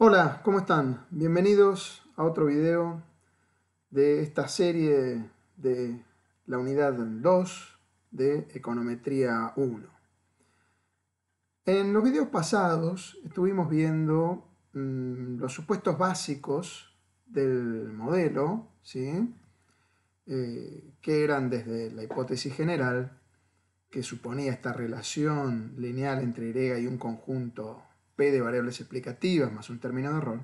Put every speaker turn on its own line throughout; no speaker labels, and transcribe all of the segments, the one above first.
Hola, ¿cómo están? Bienvenidos a otro video de esta serie de la unidad 2 de Econometría 1. En los videos pasados estuvimos viendo mm, los supuestos básicos del modelo, ¿sí? Eh, que eran desde la hipótesis general, que suponía esta relación lineal entre Y y un conjunto P de variables explicativas más un término de error,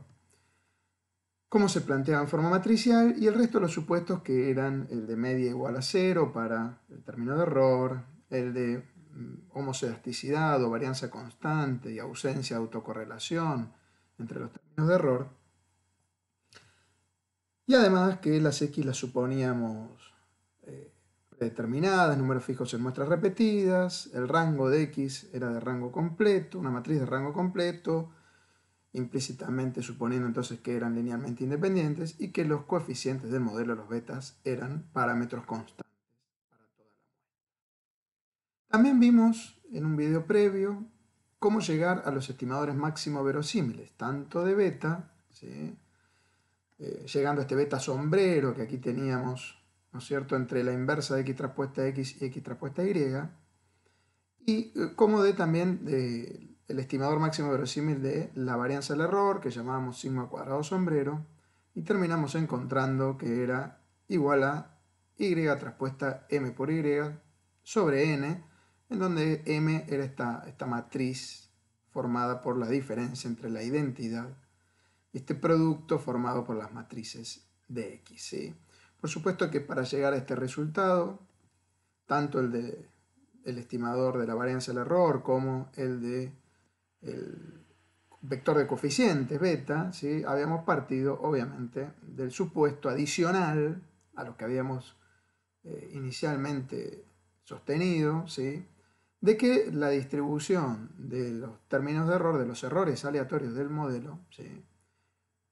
cómo se planteaba en forma matricial y el resto de los supuestos que eran el de media igual a cero para el término de error, el de mm, homoselasticidad o varianza constante y ausencia de autocorrelación entre los términos de error. Y además que las X las suponíamos eh, determinadas, números fijos en muestras repetidas, el rango de X era de rango completo, una matriz de rango completo, implícitamente suponiendo entonces que eran linealmente independientes y que los coeficientes del modelo, los betas, eran parámetros constantes para toda la También vimos en un video previo cómo llegar a los estimadores máximo verosímiles, tanto de beta, eh, llegando a este beta sombrero que aquí teníamos cierto?, entre la inversa de x traspuesta x y x traspuesta a y, y eh, como de también el estimador máximo verosímil de la varianza del error, que llamábamos sigma cuadrado sombrero, y terminamos encontrando que era igual a y traspuesta m por y sobre n, en donde m era esta, esta matriz formada por la diferencia entre la identidad y este producto formado por las matrices de x. Por supuesto que para llegar a este resultado, tanto el de estimador de la varianza del error como el de vector de coeficientes beta, ¿sí? habíamos partido obviamente del supuesto adicional a lo que habíamos eh, inicialmente sostenido, ¿sí? de que la distribución de los términos de error, de los errores aleatorios del modelo,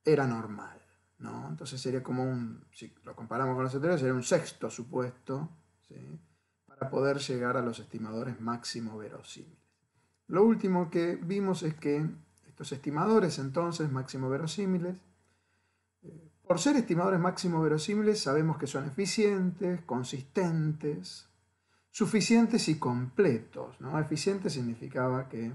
era normal. ¿no? Entonces sería como un, si lo comparamos con los anteriores, sería un sexto supuesto, para poder llegar a los estimadores máximo verosímiles. Lo último que vimos es que estos estimadores entonces máximo verosímiles, eh, por ser estimadores máximo verosímiles sabemos que son eficientes, consistentes, suficientes y completos. ¿no? Eficiente significaba que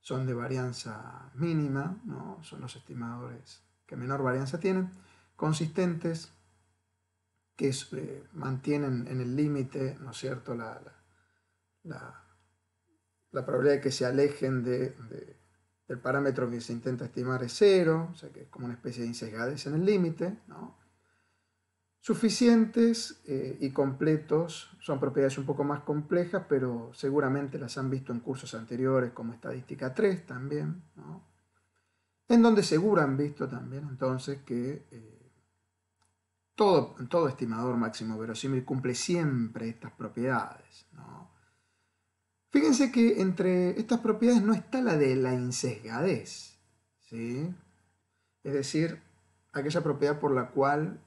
son de varianza mínima, ¿no? son los estimadores que menor varianza tienen, consistentes, que eh, mantienen en el límite, ¿no es cierto?, la, la, la, probabilidad de que se alejen de, del parámetro que se intenta estimar es cero, o sea que es como una especie de insesgadez en el límite, ¿no? Suficientes eh, y completos son propiedades un poco más complejas, pero seguramente las han visto en cursos anteriores como estadística 3 también, ¿no? en donde seguro han visto también entonces que eh, todo, todo, estimador máximo verosímil cumple siempre estas propiedades. Fíjense que entre estas propiedades no está la de la insegadez. ¿sí? es decir, aquella propiedad por la cual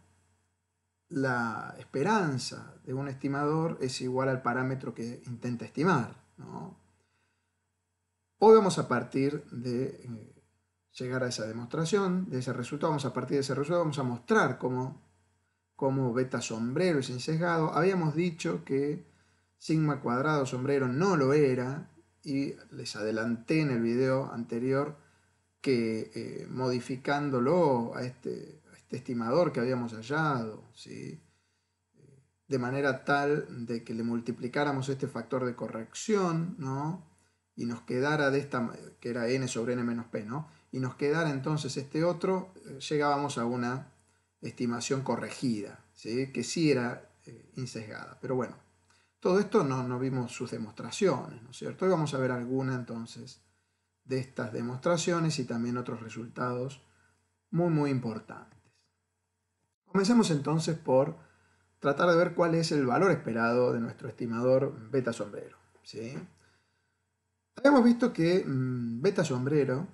la esperanza de un estimador es igual al parámetro que intenta estimar. Hoy vamos a partir de eh, llegar a esa demostración, de ese resultado, vamos a partir de ese resultado, vamos a mostrar cómo, cómo beta sombrero es sesgado. Habíamos dicho que sigma cuadrado sombrero no lo era y les adelanté en el video anterior que eh, modificándolo este, a este, estimador que habíamos hallado, de manera tal de que le multiplicáramos este factor de corrección, Y nos quedara de esta, que era n sobre n menos p, ¿no? y nos quedara entonces este otro, eh, llegábamos a una estimación corregida, que sí era eh, incesgada. Pero bueno, todo esto no, vimos sus demostraciones, ¿no es cierto? Hoy vamos a ver alguna entonces de estas demostraciones y también otros resultados muy, muy importantes. Comencemos entonces por tratar de ver cuál es el valor esperado de nuestro estimador beta sombrero. ¿sí? Habíamos visto que mm, beta sombrero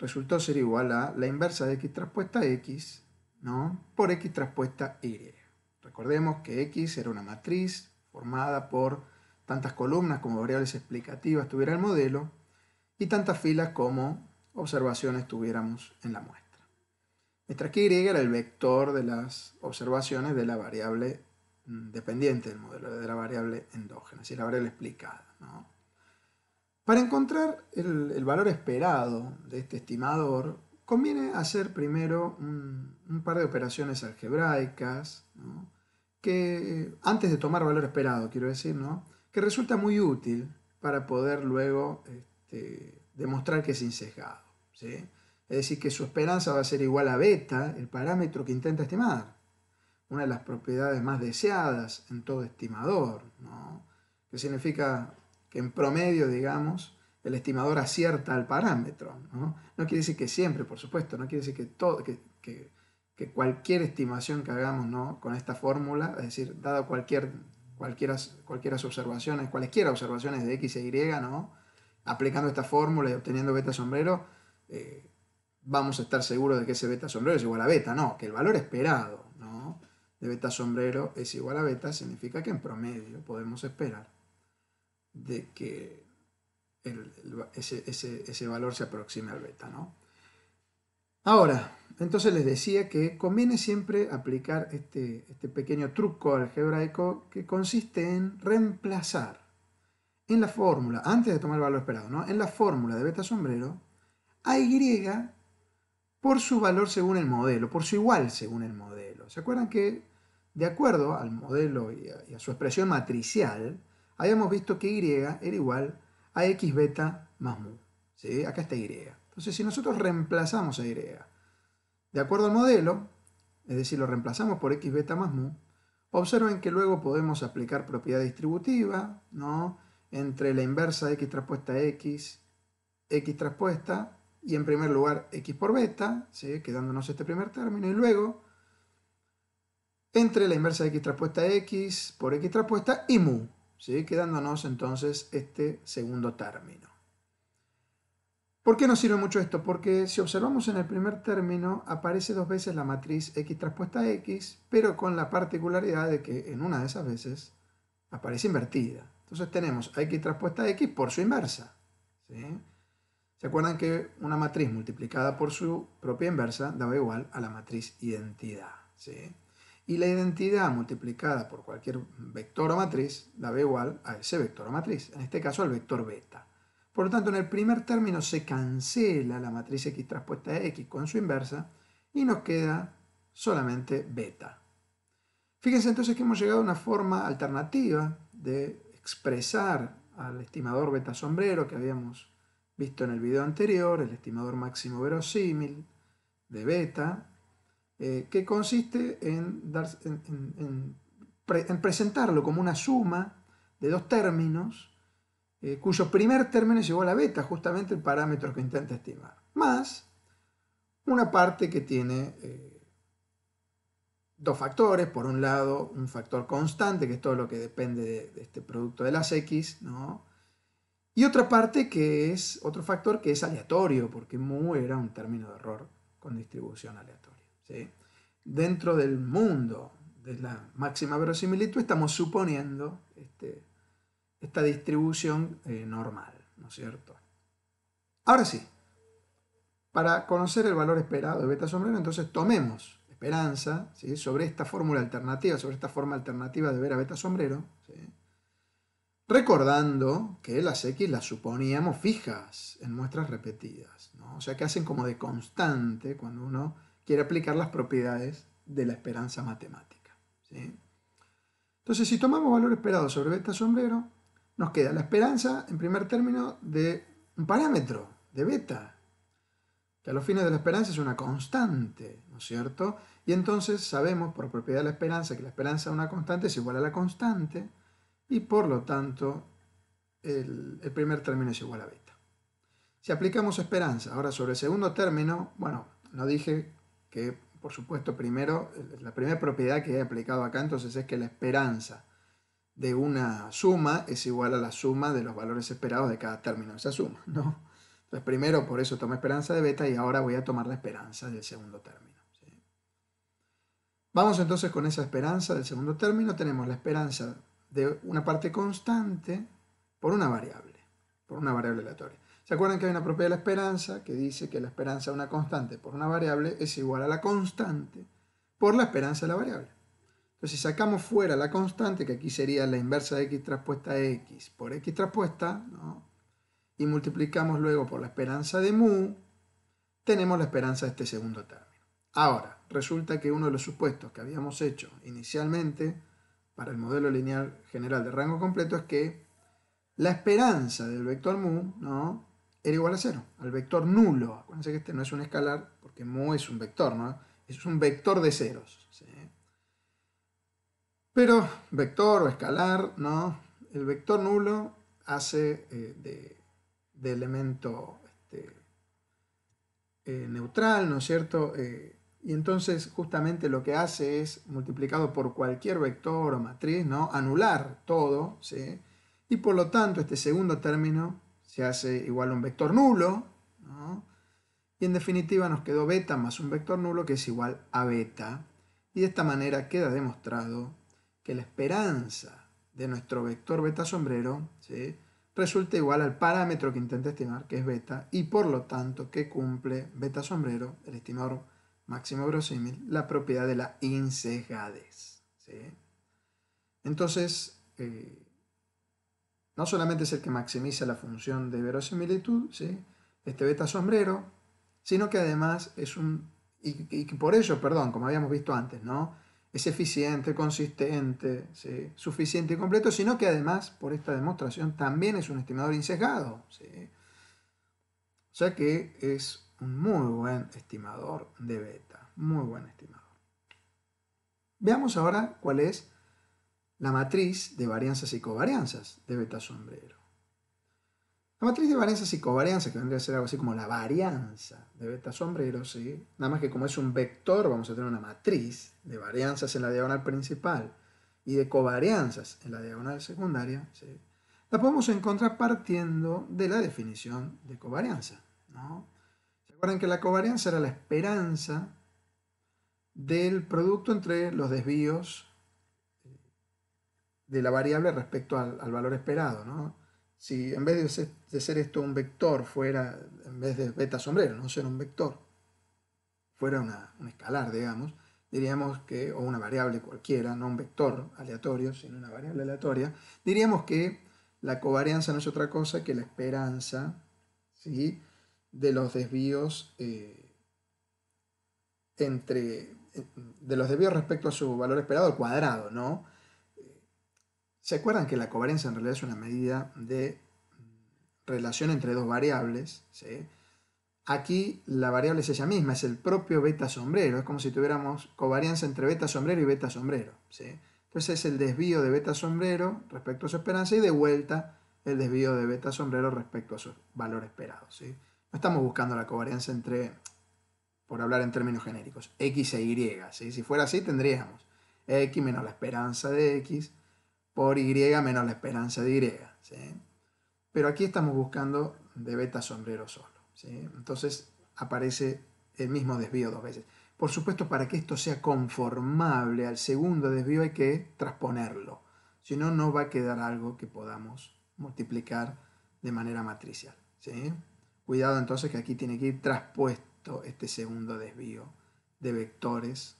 resultó ser igual a la inversa de x traspuesta x, ¿no? Por x traspuesta y. Recordemos que x era una matriz formada por tantas columnas como variables explicativas tuviera el modelo y tantas filas como observaciones tuviéramos en la muestra. Mientras que y era el vector de las observaciones de la variable mm, dependiente del modelo, de la variable endógena, es decir, la variable explicada. ¿no? Para encontrar el, valor esperado de este estimador, conviene hacer primero un, par de operaciones algebraicas, que antes de tomar valor esperado, quiero decir, ¿no? que resulta muy útil para poder luego este, demostrar que es insesgado. Es decir, que su esperanza va a ser igual a beta, el parámetro que intenta estimar, una de las propiedades más deseadas en todo estimador, que significa que en promedio, digamos, el estimador acierta al parámetro. No, quiere decir que siempre, por supuesto, no quiere decir que, todo, que, cualquier estimación que hagamos con esta fórmula, es decir, dado cualquier, cualquiera, cualquiera observaciones, cualesquiera observaciones de X e Y, ¿no? aplicando esta fórmula y obteniendo beta sombrero, eh, vamos a estar seguros de que ese beta sombrero es igual a beta, no, que el valor esperado de beta sombrero es igual a beta, significa que en promedio podemos esperar de que ese, valor se aproxime al beta. ¿no? Ahora, entonces les decía que conviene siempre aplicar este, este, pequeño truco algebraico que consiste en reemplazar en la fórmula, antes de tomar el valor esperado, en la fórmula de beta sombrero, Y por su valor según el modelo, por su igual según el modelo. ¿Se acuerdan que de acuerdo al modelo y a su expresión matricial, habíamos visto que y era igual a x beta más mu. Acá está y. Entonces, si nosotros reemplazamos a y, de acuerdo al modelo, es decir, lo reemplazamos por x beta más mu, observen que luego podemos aplicar propiedad distributiva, ¿no? Entre la inversa de x traspuesta x, x traspuesta, y en primer lugar x por beta, quedándonos este primer término, y luego entre la inversa de x traspuesta x por x traspuesta y mu, quedándonos entonces este segundo término. ¿Por qué nos sirve mucho esto? Porque si observamos en el primer término aparece dos veces la matriz x traspuesta a x, pero con la particularidad de que en una de esas veces aparece invertida. Entonces tenemos a x traspuesta a x por su inversa. ¿Se acuerdan que una matriz multiplicada por su propia inversa daba igual a la matriz identidad? ¿sí? y la identidad multiplicada por cualquier vector o matriz da B igual a ese vector o matriz, en este caso al vector beta. Por lo tanto, en el primer término se cancela la matriz X traspuesta a X con su inversa y nos queda solamente beta. Fíjense entonces que hemos llegado a una forma alternativa de expresar al estimador beta sombrero que habíamos visto en el video anterior, el estimador máximo verosímil de beta, eh, que consiste en, en, presentarlo como una suma de dos términos, eh, cuyo primer término es igual a beta, justamente el parámetro que intenta estimar, más una parte que tiene eh, dos factores, por un lado un factor constante, que es todo lo que depende de, este producto de las x, Y otra parte que es, otro factor que es aleatorio, porque mu era un término de error con distribución aleatoria dentro del mundo de la máxima verosimilitud estamos suponiendo este, esta distribución eh, normal, ¿no es cierto? Ahora sí, para conocer el valor esperado de beta sombrero, entonces tomemos esperanza sobre esta fórmula alternativa, sobre esta forma alternativa de ver a beta sombrero, recordando que las X las suponíamos fijas en muestras repetidas, o sea que hacen como de constante cuando uno quiere aplicar las propiedades de la esperanza matemática. Entonces, si tomamos valor esperado sobre beta sombrero, nos queda la esperanza, en primer término, de un parámetro, de beta, que a los fines de la esperanza es una constante, ¿no es cierto? Y entonces sabemos por propiedad de la esperanza que la esperanza de una constante es igual a la constante y por lo tanto el, el primer término es igual a beta. Si aplicamos esperanza ahora sobre el segundo término, bueno, no dije que por supuesto primero, eh, la primera propiedad que he aplicado acá entonces es que la esperanza de una suma es igual a la suma de los valores esperados de cada término de esa suma, ¿no? Entonces primero por eso tomo esperanza de beta y ahora voy a tomar la esperanza del segundo término. Vamos entonces con esa esperanza del segundo término, tenemos la esperanza de una parte constante por una variable, por una variable aleatoria. ¿Se acuerdan que hay una propiedad de la esperanza que dice que la esperanza de una constante por una variable es igual a la constante por la esperanza de la variable? Entonces, si sacamos fuera la constante, que aquí sería la inversa de x traspuesta a x por x traspuesta, ¿no? y multiplicamos luego por la esperanza de mu, tenemos la esperanza de este segundo término. Ahora, resulta que uno de los supuestos que habíamos hecho inicialmente para el modelo lineal general de rango completo es que la esperanza del vector mu, ¿no? era igual a cero, al vector nulo. Acuérdense que este no es un escalar porque mu es un vector, ¿no? Es un vector de ceros. Pero vector o escalar, ¿no? El vector nulo hace eh, de, elemento este, eh, neutral, ¿no es cierto? Eh, y entonces justamente lo que hace es, multiplicado por cualquier vector o matriz, ¿no? Anular todo, ¿sí? Y por lo tanto este segundo término se hace igual a un vector nulo, y en definitiva nos quedó beta más un vector nulo que es igual a beta, y de esta manera queda demostrado que la esperanza de nuestro vector beta sombrero resulta igual al parámetro que intenta estimar, que es beta, y por lo tanto que cumple beta sombrero, el estimador máximo verosímil, la propiedad de la insesgadez. Entonces, eh, no solamente es el que maximiza la función de verosimilitud, este beta sombrero, sino que además es un, y, por ello, perdón, como habíamos visto antes, ¿no? es eficiente, consistente, suficiente y completo, sino que además, por esta demostración, también es un estimador insesgado. ¿sí? O sea que es un muy buen estimador de beta, muy buen estimador. Veamos ahora cuál es la matriz de varianzas y covarianzas de beta sombrero. La matriz de varianzas y covarianzas, que vendría a ser algo así como la varianza de beta sombrero, ¿sí? nada más que como es un vector, vamos a tener una matriz de varianzas en la diagonal principal y de covarianzas en la diagonal secundaria, la podemos encontrar partiendo de la definición de covarianza. ¿no? ¿Se acuerdan que la covarianza era la esperanza del producto entre los desvíos de la variable respecto al, valor esperado. ¿no? Si en vez de ser, esto un vector fuera, en vez de beta sombrero, no ser un vector, fuera un escalar, digamos, diríamos que, o una variable cualquiera, no un vector aleatorio, sino una variable aleatoria, diríamos que la covarianza no es otra cosa que la esperanza ¿sí? de los desvíos eh, entre de los desvíos respecto a su valor esperado al cuadrado, ¿no? ¿Se acuerdan que la covarianza en realidad es una medida de relación entre dos variables? Aquí la variable es ella misma, es el propio beta sombrero. Es como si tuviéramos covarianza entre beta sombrero y beta sombrero. Entonces es el desvío de beta sombrero respecto a su esperanza y de vuelta el desvío de beta sombrero respecto a su valor esperado. ¿sí? No estamos buscando la covarianza entre, por hablar en términos genéricos, x e y. Si fuera así tendríamos x menos la esperanza de x por y menos la esperanza de y. Pero aquí estamos buscando de beta sombrero solo. Entonces aparece el mismo desvío dos veces. Por supuesto, para que esto sea conformable al segundo desvío hay que transponerlo. Si no, no va a quedar algo que podamos multiplicar de manera matricial. Cuidado entonces que aquí tiene que ir traspuesto este segundo desvío de vectores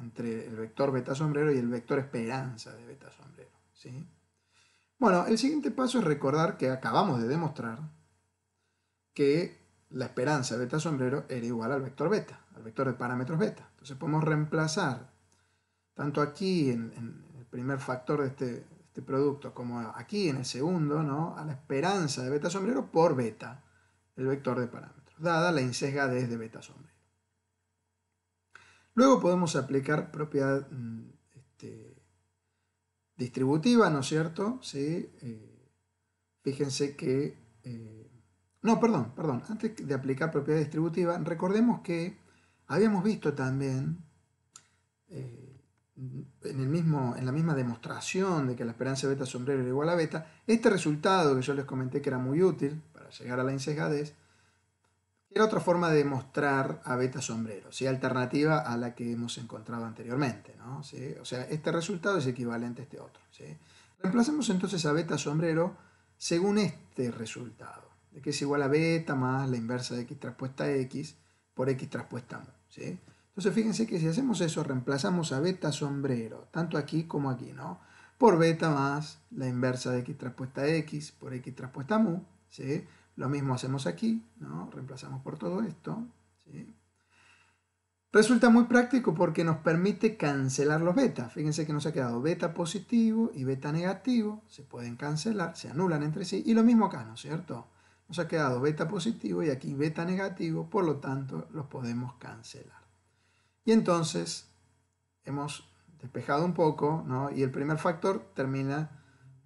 entre el vector beta sombrero y el vector esperanza de beta sombrero. Bueno, el siguiente paso es recordar que acabamos de demostrar que la esperanza de beta sombrero era igual al vector beta, al vector de parámetros beta. Entonces podemos reemplazar tanto aquí en, el primer factor de este, este, producto como aquí en el segundo, ¿no? a la esperanza de beta sombrero por beta, el vector de parámetros, dada la incesgadez de beta sombrero. Luego podemos aplicar propiedad mm, este, distributiva, ¿no es cierto? ¿Sí? Eh, fíjense que... Eh, no, perdón, perdón. Antes de aplicar propiedad distributiva, recordemos que habíamos visto también eh, en, el mismo, en la misma demostración de que la esperanza beta sombrero era igual a beta, este resultado que yo les comenté que era muy útil para llegar a la insesgadez, era otra forma de mostrar a Beta Sombrero, ¿sí? alternativa a la que hemos encontrado anteriormente. ¿no? O sea, este resultado es equivalente a este otro. ¿sí? Reemplacemos entonces a Beta Sombrero según este resultado, de que es igual a Beta más la inversa de X traspuesta X por X traspuesta mu. Entonces fíjense que si hacemos eso, reemplazamos a Beta Sombrero, tanto aquí como aquí, ¿no? por Beta más la inversa de X traspuesta X por X traspuesta mu, ¿sí? Lo mismo hacemos aquí, ¿no? reemplazamos por todo esto. Resulta muy práctico porque nos permite cancelar los betas. Fíjense que nos ha quedado beta positivo y beta negativo. Se pueden cancelar, se anulan entre sí. Y lo mismo acá, ¿no es cierto? Nos ha quedado beta positivo y aquí beta negativo, por lo tanto los podemos cancelar. Y entonces hemos despejado un poco, ¿no? Y el primer factor termina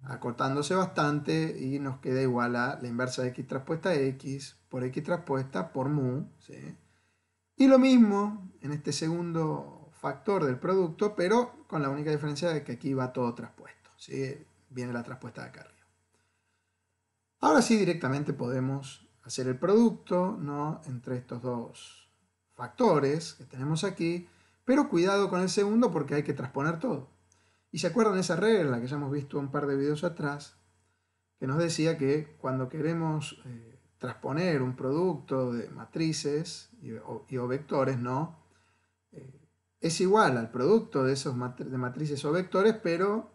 acortándose bastante y nos queda igual a la inversa de x traspuesta a x por x traspuesta por mu. Y lo mismo en este segundo factor del producto, pero con la única diferencia de que aquí va todo traspuesto. ¿sí? Viene la traspuesta de acá arriba. Ahora sí directamente podemos hacer el producto ¿no? entre estos dos factores que tenemos aquí, pero cuidado con el segundo porque hay que transponer todo. Y se acuerdan esa regla que ya hemos visto un par de videos atrás, que nos decía que cuando queremos eh, transponer un producto de matrices y o, vectores, ¿no? Eh, es igual al producto de esos de matrices o vectores, pero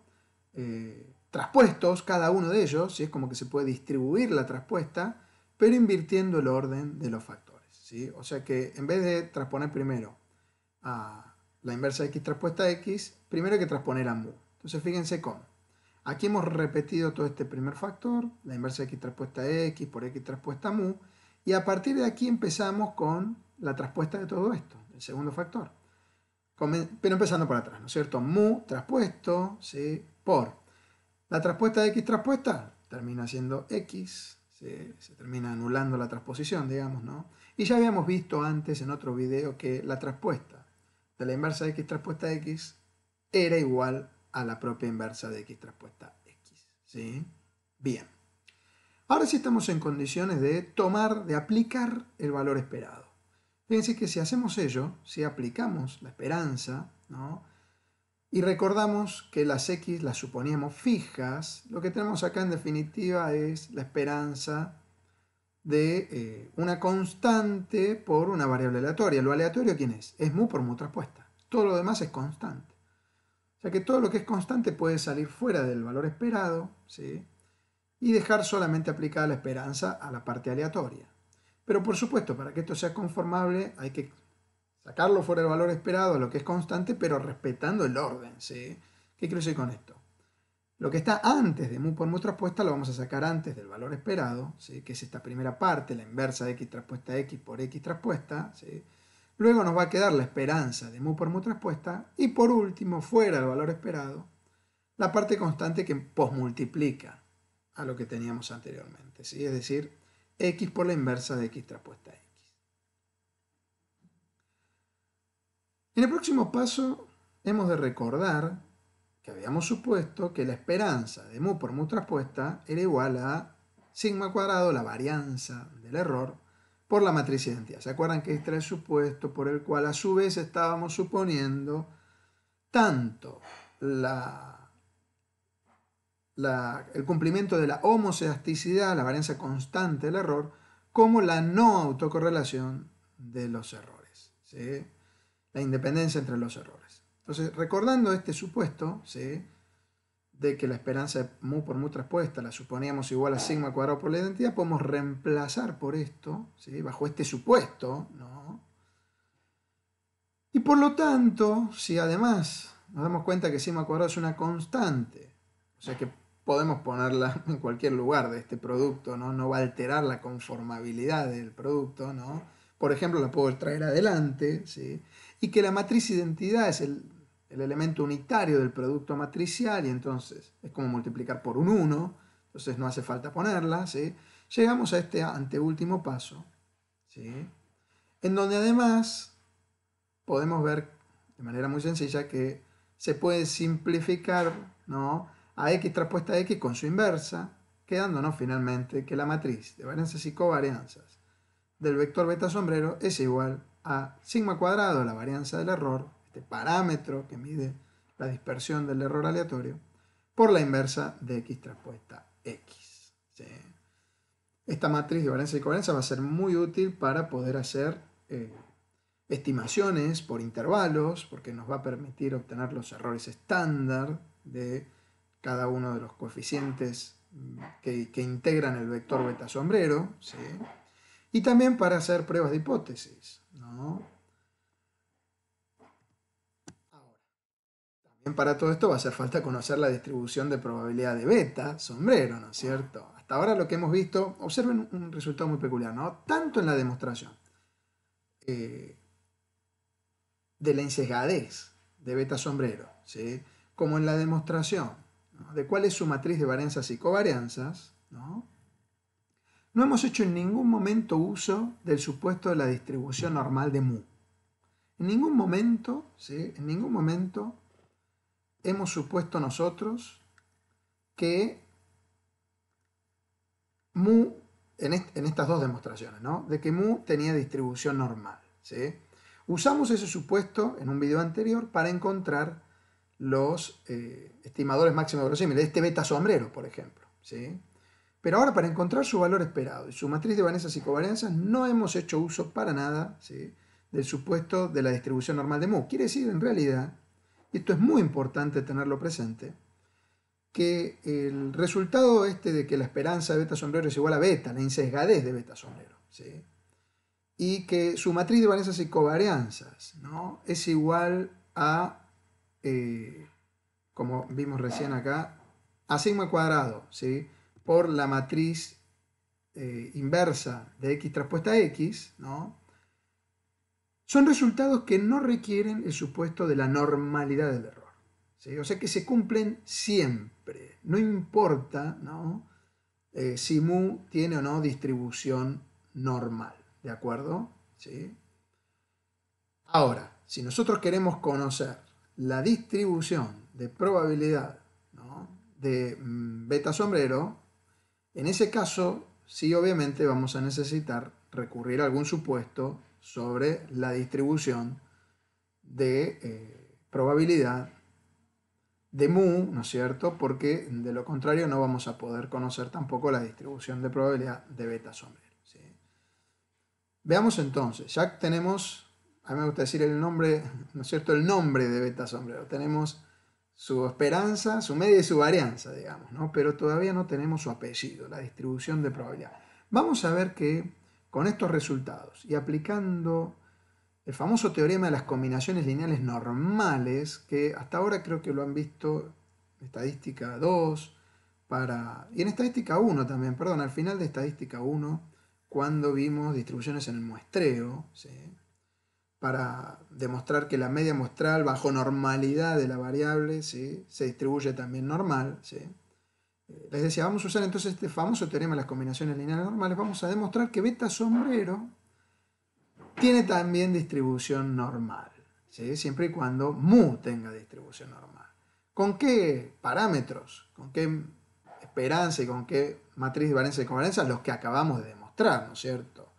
eh, traspuestos cada uno de ellos, es como que se puede distribuir la traspuesta, pero invirtiendo el orden de los factores. O sea que en vez de transponer primero a la inversa de x traspuesta a x, primero hay que transponer a mu. Entonces fíjense cómo. Aquí hemos repetido todo este primer factor, la inversa de x traspuesta a x por x traspuesta a mu, y a partir de aquí empezamos con la traspuesta de todo esto, el segundo factor. Pero empezando por atrás, ¿no es cierto? Mu traspuesto ¿sí? por la traspuesta de x traspuesta termina siendo x, se termina anulando la transposición, digamos, ¿no? Y ya habíamos visto antes en otro video que la traspuesta de la inversa de x traspuesta x era igual a la propia inversa de x traspuesta x. ¿sí? Bien. Ahora sí estamos en condiciones de tomar, de aplicar el valor esperado. Fíjense que si hacemos ello, si aplicamos la esperanza, ¿no? Y recordamos que las x las suponíamos fijas, lo que tenemos acá en definitiva es la esperanza de eh, una constante por una variable aleatoria. ¿Lo aleatorio quién es? Es mu por mu traspuesta. Todo lo demás es constante. O sea que todo lo que es constante puede salir fuera del valor esperado ¿sí? y dejar solamente aplicada la esperanza a la parte aleatoria. Pero por supuesto, para que esto sea conformable hay que sacarlo fuera del valor esperado, lo que es constante, pero respetando el orden. ¿sí? ¿Qué quiero decir con esto? Lo que está antes de mu por mu traspuesta lo vamos a sacar antes del valor esperado, que es esta primera parte, la inversa de x traspuesta a x por x traspuesta. Luego nos va a quedar la esperanza de mu por mu traspuesta. Y por último, fuera del valor esperado, la parte constante que posmultiplica a lo que teníamos anteriormente. ¿sí? Es decir, x por la inversa de x traspuesta a x. En el próximo paso hemos de recordar que habíamos supuesto que la esperanza de mu por mu traspuesta era igual a sigma cuadrado, la varianza del error, por la matriz identidad. ¿Se acuerdan que este era el supuesto por el cual a su vez estábamos suponiendo tanto la, el cumplimiento de la homoseasticidad, la varianza constante del error, como la no autocorrelación de los errores, la independencia entre los errores. Entonces, recordando este supuesto, de que la esperanza de mu por mu traspuesta la suponíamos igual a sigma cuadrado por la identidad, podemos reemplazar por esto, bajo este supuesto, Y por lo tanto, si además nos damos cuenta que sigma cuadrado es una constante, o sea que podemos ponerla en cualquier lugar de este producto, ¿no? No va a alterar la conformabilidad del producto, ¿no? Por ejemplo, la puedo traer adelante, ¿sí? Y que la matriz identidad es el el elemento unitario del producto matricial y entonces es como multiplicar por un 1, entonces no hace falta ponerla, Llegamos a este anteúltimo paso, ¿sí? En donde además podemos ver de manera muy sencilla que se puede simplificar, ¿no? A x traspuesta a x con su inversa, quedándonos finalmente que la matriz de varianzas y covarianzas del vector beta sombrero es igual a sigma cuadrado, la varianza del error, este parámetro que mide la dispersión del error aleatorio, por la inversa de x traspuesta x. Esta matriz de valencia y coherencia va a ser muy útil para poder hacer eh, estimaciones por intervalos, porque nos va a permitir obtener los errores estándar de cada uno de los coeficientes mm, que, integran el vector beta sombrero, y también para hacer pruebas de hipótesis. para todo esto va a hacer falta conocer la distribución de probabilidad de beta, sombrero, ¿no es cierto? Hasta ahora lo que hemos visto, observen un resultado muy peculiar, ¿no? Tanto en la demostración eh, de la insesgadez de beta sombrero, ¿sí? Como en la demostración de cuál es su matriz de varianzas y covarianzas, ¿no? No hemos hecho en ningún momento uso del supuesto de la distribución normal de mu. En ningún momento, ¿sí? En ningún momento hemos supuesto nosotros que mu, en, estas dos demostraciones, ¿no? de que mu tenía distribución normal. Usamos ese supuesto en un video anterior para encontrar los eh, estimadores máximos de este beta sombrero, por ejemplo. ¿sí? Pero ahora para encontrar su valor esperado y su matriz de varianzas y covarianzas no hemos hecho uso para nada del supuesto de la distribución normal de mu. Quiere decir, en realidad, esto es muy importante tenerlo presente, que el resultado este de que la esperanza de beta sombrero es igual a beta, la insesgadez de beta sombrero, y que su matriz de varianzas y covarianzas ¿no? es igual a, eh, como vimos recién acá, a sigma cuadrado, ¿sí? por la matriz eh, inversa de x traspuesta a x, ¿no? son resultados que no requieren el supuesto de la normalidad del error. O sea que se cumplen siempre, no importa eh, si mu tiene o no distribución normal, ¿de acuerdo? ¿Sí? Ahora, si nosotros queremos conocer la distribución de probabilidad de mm, beta sombrero, en ese caso sí obviamente vamos a necesitar recurrir a algún supuesto sobre la distribución de eh, probabilidad de mu, ¿no es cierto? Porque de lo contrario no vamos a poder conocer tampoco la distribución de probabilidad de beta sombrero. Veamos entonces, ya tenemos, a mí me gusta decir el nombre, ¿no es cierto? El nombre de beta sombrero. Tenemos su esperanza, su media y su varianza, digamos, ¿no? Pero todavía no tenemos su apellido, la distribución de probabilidad. Vamos a ver que con estos resultados y aplicando el famoso teorema de las combinaciones lineales normales, que hasta ahora creo que lo han visto en estadística 2, para, y en estadística 1 también, perdón, al final de estadística 1, cuando vimos distribuciones en el muestreo, para demostrar que la media muestral bajo normalidad de la variable ¿sí? se distribuye también normal. ¿sí? les decía, vamos a usar entonces este famoso teorema de las combinaciones lineales normales, vamos a demostrar que beta sombrero tiene también distribución normal, siempre y cuando mu tenga distribución normal. ¿Con qué parámetros? ¿Con qué esperanza y con qué matriz de varianzas y covarianzas? Los que acabamos de demostrar, ¿no es cierto?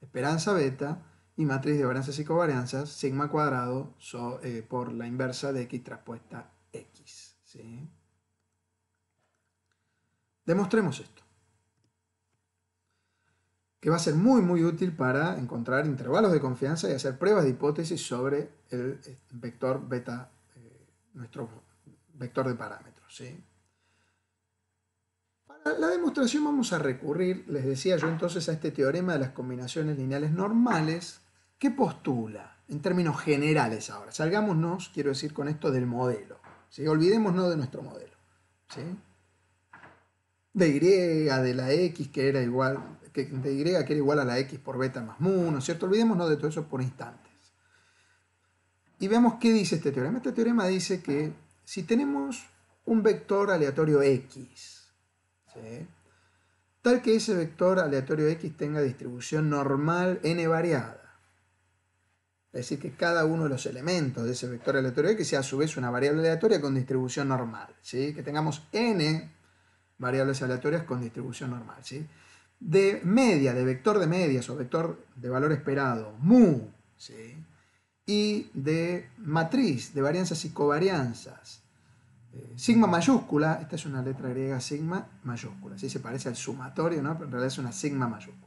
Esperanza beta y matriz de varianzas y covarianzas sigma cuadrado eh, por la inversa de x traspuesta x. ¿sí? Demostremos esto, que va a ser muy muy útil para encontrar intervalos de confianza y hacer pruebas de hipótesis sobre el eh, vector beta, eh, nuestro vector de parámetros. ¿sí? Para la demostración vamos a recurrir, les decía yo entonces, a este teorema de las combinaciones lineales normales, que postula, en términos generales ahora, salgámonos, quiero decir con esto, del modelo, olvidémonos de nuestro modelo. ¿sí? de Y, de la X, que era igual, que, Y, que era igual a la X por beta más mu, ¿no es cierto? Olvidémonos de todo eso por instantes. Y vemos qué dice este teorema. Este teorema dice que si tenemos un vector aleatorio X, tal que ese vector aleatorio X tenga distribución normal n variada, es decir, que cada uno de los elementos de ese vector aleatorio X sea a su vez una variable aleatoria con distribución normal, ¿sí? que tengamos n variables aleatorias con distribución normal. ¿sí? De media, de vector de medias o vector de valor esperado, mu, ¿sí? y de matriz, de varianzas y covarianzas. Eh, sigma mayúscula, esta es una letra griega sigma mayúscula, ¿sí? se parece al sumatorio, ¿no? pero en realidad es una sigma mayúscula.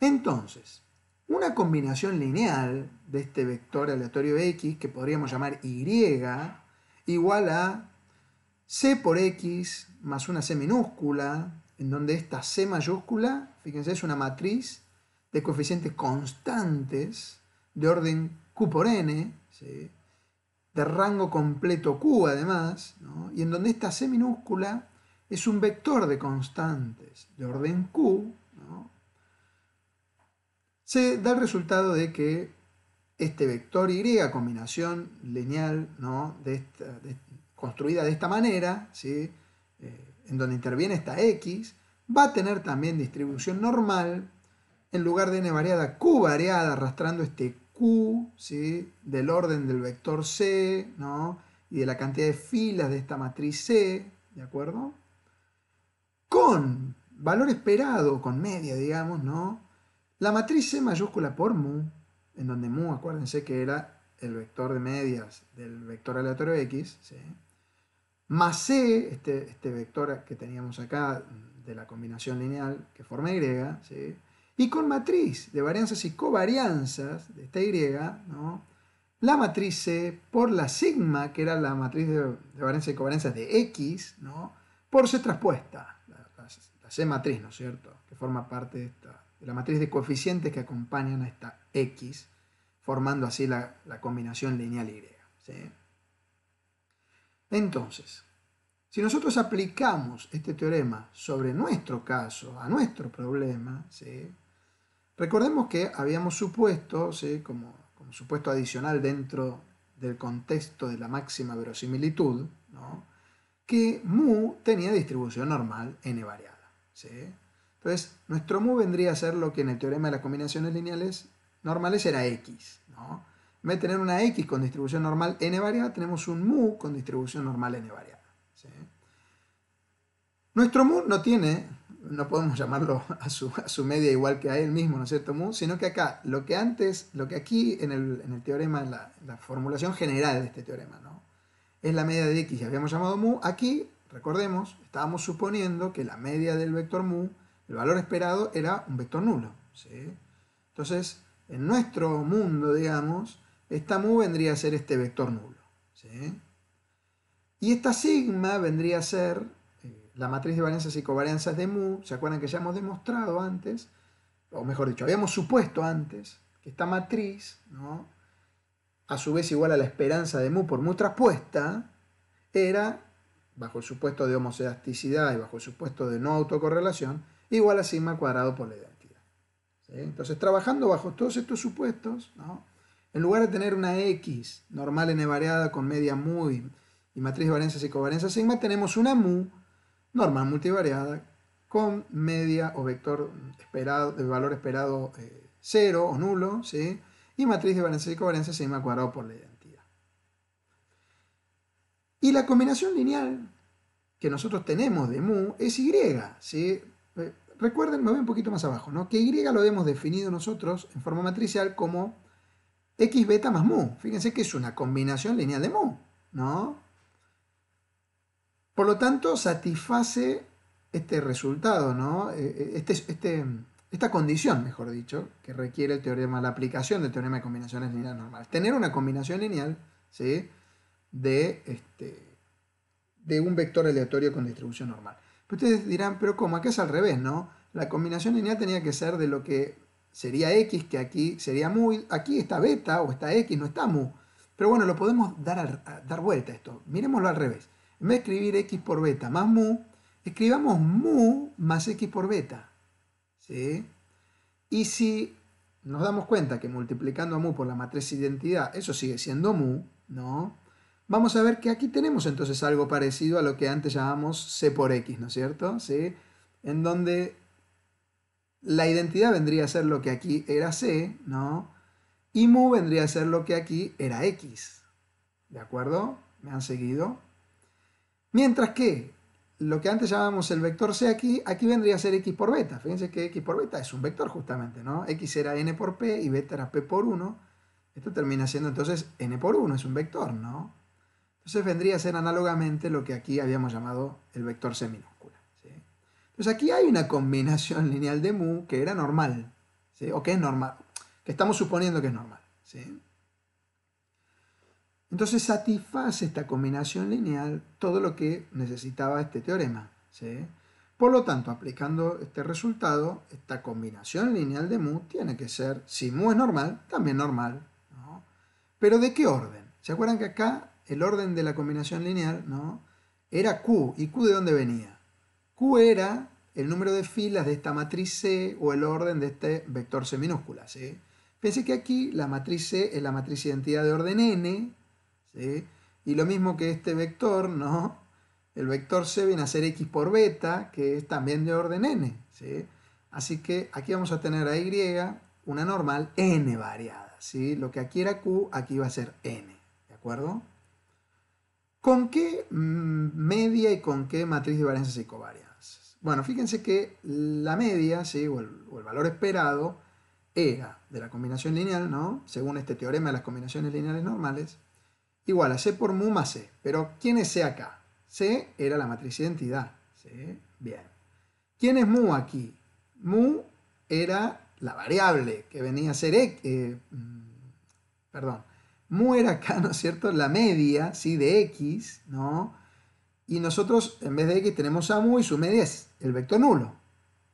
Entonces, una combinación lineal de este vector aleatorio x, que podríamos llamar y, igual a c por x más una C minúscula, en donde esta C mayúscula, fíjense, es una matriz de coeficientes constantes de orden Q por N, de rango completo Q además, y en donde esta C minúscula es un vector de constantes de orden Q, se da el resultado de que este vector Y, combinación lineal ¿no? de esta, construida de esta manera, ¿sí? Eh, en donde interviene esta X, va a tener también distribución normal en lugar de n variada, q variada, arrastrando este q ¿sí? del orden del vector c ¿no? y de la cantidad de filas de esta matriz c, ¿de acuerdo? Con valor esperado, con media, digamos, ¿no? La matriz c mayúscula por mu, en donde mu, acuérdense que era el vector de medias del vector aleatorio x, ¿sí? más C, este, este, vector que teníamos acá de la combinación lineal que forma Y, y con matriz de varianzas y covarianzas de esta Y, ¿no? la matriz C por la sigma, que era la matriz de, varianzas y covarianzas de X, ¿no? por C traspuesta, la, C matriz, ¿no es cierto?, que forma parte de, esta, la matriz de coeficientes que acompañan a esta X, formando así la, la combinación lineal Y. ¿sí? Entonces, si nosotros aplicamos este teorema sobre nuestro caso, a nuestro problema, recordemos que habíamos supuesto, como, supuesto adicional dentro del contexto de la máxima verosimilitud, que mu tenía distribución normal n variada. Entonces, nuestro mu vendría a ser lo que en el teorema de las combinaciones lineales normales era x. ¿no? En vez de tener una X con distribución normal n variada, tenemos un mu con distribución normal n variada. Nuestro mu no tiene, no podemos llamarlo a su, media igual que a él mismo, ¿no es cierto? Mu, sino que acá, lo que antes, lo que aquí en el, teorema, en la, formulación general de este teorema, ¿no? Es la media de X que habíamos llamado mu. Aquí, recordemos, estábamos suponiendo que la media del vector mu, el valor esperado, era un vector nulo. Entonces, en nuestro mundo, digamos, esta mu vendría a ser este vector nulo. ¿sí? Y esta sigma vendría a ser eh, la matriz de varianzas y covarianzas de mu. ¿Se acuerdan que ya hemos demostrado antes? O mejor dicho, habíamos supuesto antes que esta matriz, ¿no? a su vez igual a la esperanza de mu por mu traspuesta, era, bajo el supuesto de homocedasticidad y bajo el supuesto de no autocorrelación, igual a sigma cuadrado por la identidad. Entonces, trabajando bajo todos estos supuestos, ¿no? En lugar de tener una X normal n variada con media mu y, matriz de varianzas y covarianza sigma, tenemos una mu normal multivariada con media o vector esperado, de valor esperado 0 eh, cero o nulo, y matriz de valencia y covarianzas sigma cuadrado por la identidad. Y la combinación lineal que nosotros tenemos de mu es y, eh, Recuerden, me voy un poquito más abajo, ¿no? que y lo hemos definido nosotros en forma matricial como x beta más mu. Fíjense que es una combinación lineal de mu, ¿no? Por lo tanto, satisface este resultado, ¿no? Eh, eh, este, este, esta condición, mejor dicho, que requiere el teorema, la aplicación del teorema de combinaciones lineales normales. Tener una combinación lineal, ¿sí? De, este, de un vector aleatorio con distribución normal. ustedes dirán, pero ¿cómo? Acá es al revés, ¿no? La combinación lineal tenía que ser de lo que sería X, que aquí sería mu, aquí está beta o está X, no está mu. Pero bueno, lo podemos dar, dar vuelta a esto. Miremoslo al revés. En vez de escribir X por beta más mu, escribamos mu más X por beta. ¿Sí? Y si nos damos cuenta que multiplicando a mu por la matriz identidad, eso sigue siendo mu, ¿no? Vamos a ver que aquí tenemos entonces algo parecido a lo que antes llamamos C por X, ¿no es cierto? ¿Sí? En donde la identidad vendría a ser lo que aquí era C, ¿no? Y mu vendría a ser lo que aquí era X. ¿De acuerdo? ¿Me han seguido? Mientras que lo que antes llamábamos el vector C aquí, aquí vendría a ser X por beta. Fíjense que X por beta es un vector justamente, ¿no? X era N por P y beta era P por 1. Esto termina siendo entonces N por 1, es un vector, ¿no? Entonces vendría a ser análogamente lo que aquí habíamos llamado el vector C entonces pues aquí hay una combinación lineal de mu que era normal, o que es normal, que estamos suponiendo que es normal. Entonces satisface esta combinación lineal todo lo que necesitaba este teorema. Por lo tanto, aplicando este resultado, esta combinación lineal de mu tiene que ser, si mu es normal, también normal. ¿Pero de qué orden? ¿Se acuerdan que acá el orden de la combinación lineal ¿no? era Q? ¿Y Q de dónde venía? Q era el número de filas de esta matriz C o el orden de este vector C minúscula. ¿sí? que aquí la matriz C es la matriz identidad de orden n, y lo mismo que este vector, ¿no? El vector C viene a ser x por beta, que es también de orden n. Así que aquí vamos a tener a y, una normal, n variada. ¿sí? Lo que aquí era q, aquí va a ser n. ¿De acuerdo? ¿Con qué mm, media y con qué matriz de varianza se covaria? Bueno, fíjense que la media, ¿sí? o, el, valor esperado, era de la combinación lineal, ¿no? según este teorema de las combinaciones lineales normales, igual a C por mu más C. Pero, ¿quién es C acá? C era la matriz identidad. ¿sí? Bien. ¿Quién es mu aquí? Mu era la variable que venía a ser X. Eh, mm, perdón. Mu era acá, ¿no es cierto?, la media, ¿sí?, de X, ¿no?, y nosotros en vez de x tenemos a mu y su media es el vector nulo.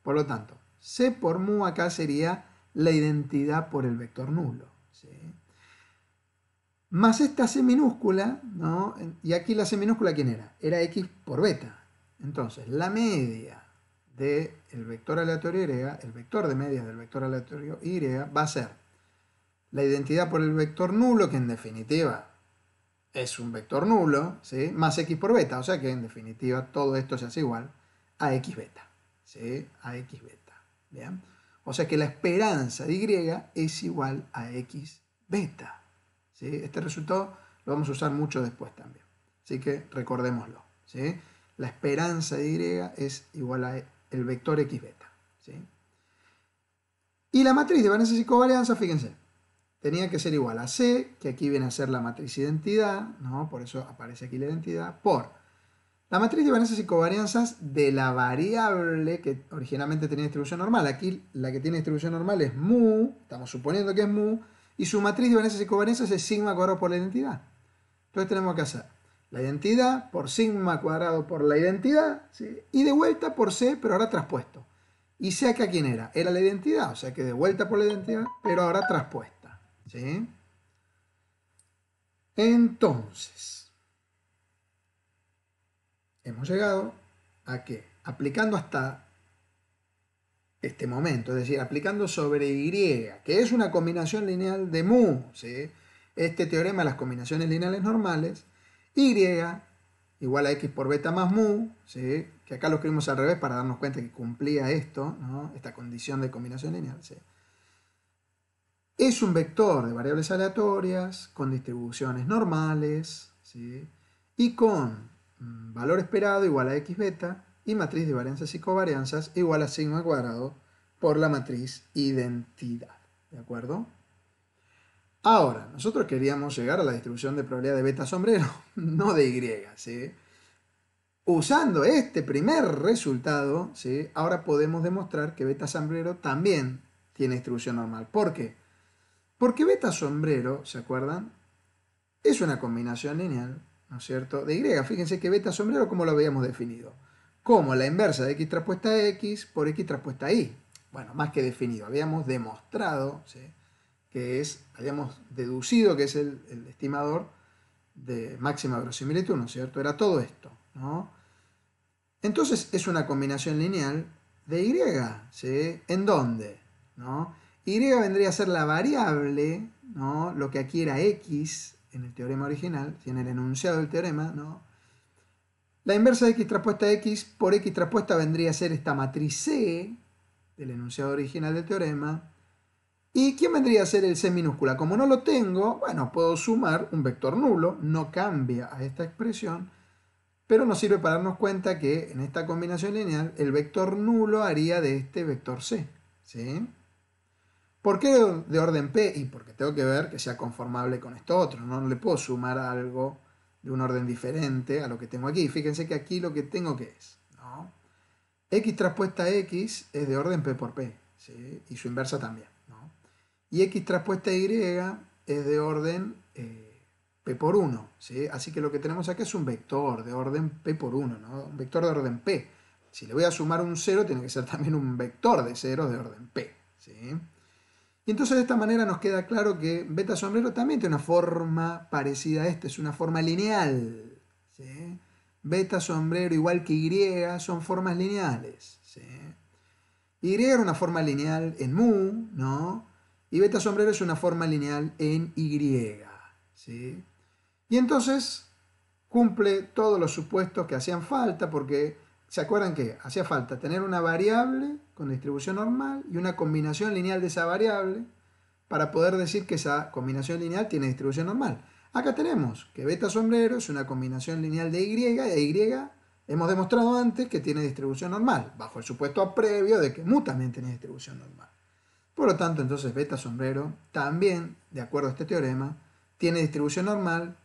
Por lo tanto, c por mu acá sería la identidad por el vector nulo. Más esta c minúscula, ¿no? y aquí la c minúscula ¿quién era? Era x por beta. Entonces, la media del vector aleatorio y, el vector de medias del vector aleatorio y, va a ser la identidad por el vector nulo, que en definitiva es un vector nulo, ¿sí? más x por beta, o sea que en definitiva todo esto se hace igual a x beta, ¿sí? a x beta, ¿bien? O sea que la esperanza de y es igual a x beta, ¿sí? Este resultado lo vamos a usar mucho después también, así que recordémoslo, ¿sí? La esperanza de y es igual a el vector x beta, ¿sí? Y la matriz de varianzas y covarianza, fíjense, tenía que ser igual a C, que aquí viene a ser la matriz identidad, ¿no? por eso aparece aquí la identidad, por la matriz de varianzas y covarianzas de la variable que originalmente tenía distribución normal. Aquí la que tiene distribución normal es mu, estamos suponiendo que es mu, y su matriz de varianzas y covarianzas es sigma cuadrado por la identidad. Entonces tenemos que hacer la identidad por sigma cuadrado por la identidad, y de vuelta por C, pero ahora traspuesto. ¿Y C acá quién era? Era la identidad, o sea que de vuelta por la identidad, pero ahora traspuesto. Entonces, hemos llegado a que aplicando hasta este momento, es decir, aplicando sobre Y, que es una combinación lineal de mu, este teorema de las combinaciones lineales normales, Y igual a X por beta más mu, que acá lo escribimos al revés para darnos cuenta que cumplía esto, ¿no? esta condición de combinación lineal, ¿sí? Es un vector de variables aleatorias, con distribuciones normales, y con mm, valor esperado igual a x beta, y matriz de varianzas y covarianzas igual a sigma cuadrado por la matriz identidad. ¿De acuerdo? Ahora, nosotros queríamos llegar a la distribución de probabilidad de beta sombrero, no de y, Usando este primer resultado, ahora podemos demostrar que beta sombrero también tiene distribución normal. ¿Por qué? Porque beta sombrero, ¿se acuerdan? Es una combinación lineal, ¿no es cierto?, de Y. Fíjense que beta sombrero, ¿cómo lo habíamos definido? Como la inversa de X traspuesta a X por X traspuesta a Y. Bueno, más que definido, habíamos demostrado, ¿sí? que es, habíamos deducido que es el, estimador de máxima verosimilitud, ¿no es cierto? Era todo esto, ¿no? Entonces es una combinación lineal de Y, ¿sí? ¿En dónde? ¿No? Y vendría a ser la variable, ¿no? lo que aquí era x en el teorema original, si en el enunciado del teorema, ¿no? La inversa de x traspuesta a x por x traspuesta vendría a ser esta matriz C del enunciado original del teorema. ¿Y quién vendría a ser el C minúscula? Como no lo tengo, bueno, puedo sumar un vector nulo, no cambia a esta expresión, pero nos sirve para darnos cuenta que en esta combinación lineal el vector nulo haría de este vector C. ¿sí? ¿Por qué de orden P? Y porque tengo que ver que sea conformable con esto otro. No, le puedo sumar algo de un orden diferente a lo que tengo aquí. Fíjense que aquí lo que tengo que es. X traspuesta X es de orden P por P. ¿sí? Y su inversa también. ¿no? Y X traspuesta Y es de orden eh, P por 1. ¿sí? Así que lo que tenemos acá es un vector de orden P por 1. ¿no? Un vector de orden P. Si le voy a sumar un 0, tiene que ser también un vector de 0 de orden P. ¿sí? Y entonces de esta manera nos queda claro que beta sombrero también tiene una forma parecida a esta, es una forma lineal. ¿sí? Beta sombrero igual que Y son formas lineales. ¿sí? Y era una forma lineal en mu, ¿no? Y beta sombrero es una forma lineal en Y. Y entonces cumple todos los supuestos que hacían falta, porque se acuerdan que hacía falta tener una variable con distribución normal y una combinación lineal de esa variable para poder decir que esa combinación lineal tiene distribución normal. Acá tenemos que beta sombrero es una combinación lineal de Y y Y hemos demostrado antes que tiene distribución normal, bajo el supuesto previo de que mu también tiene distribución normal. Por lo tanto, entonces beta sombrero también, de acuerdo a este teorema, tiene distribución normal,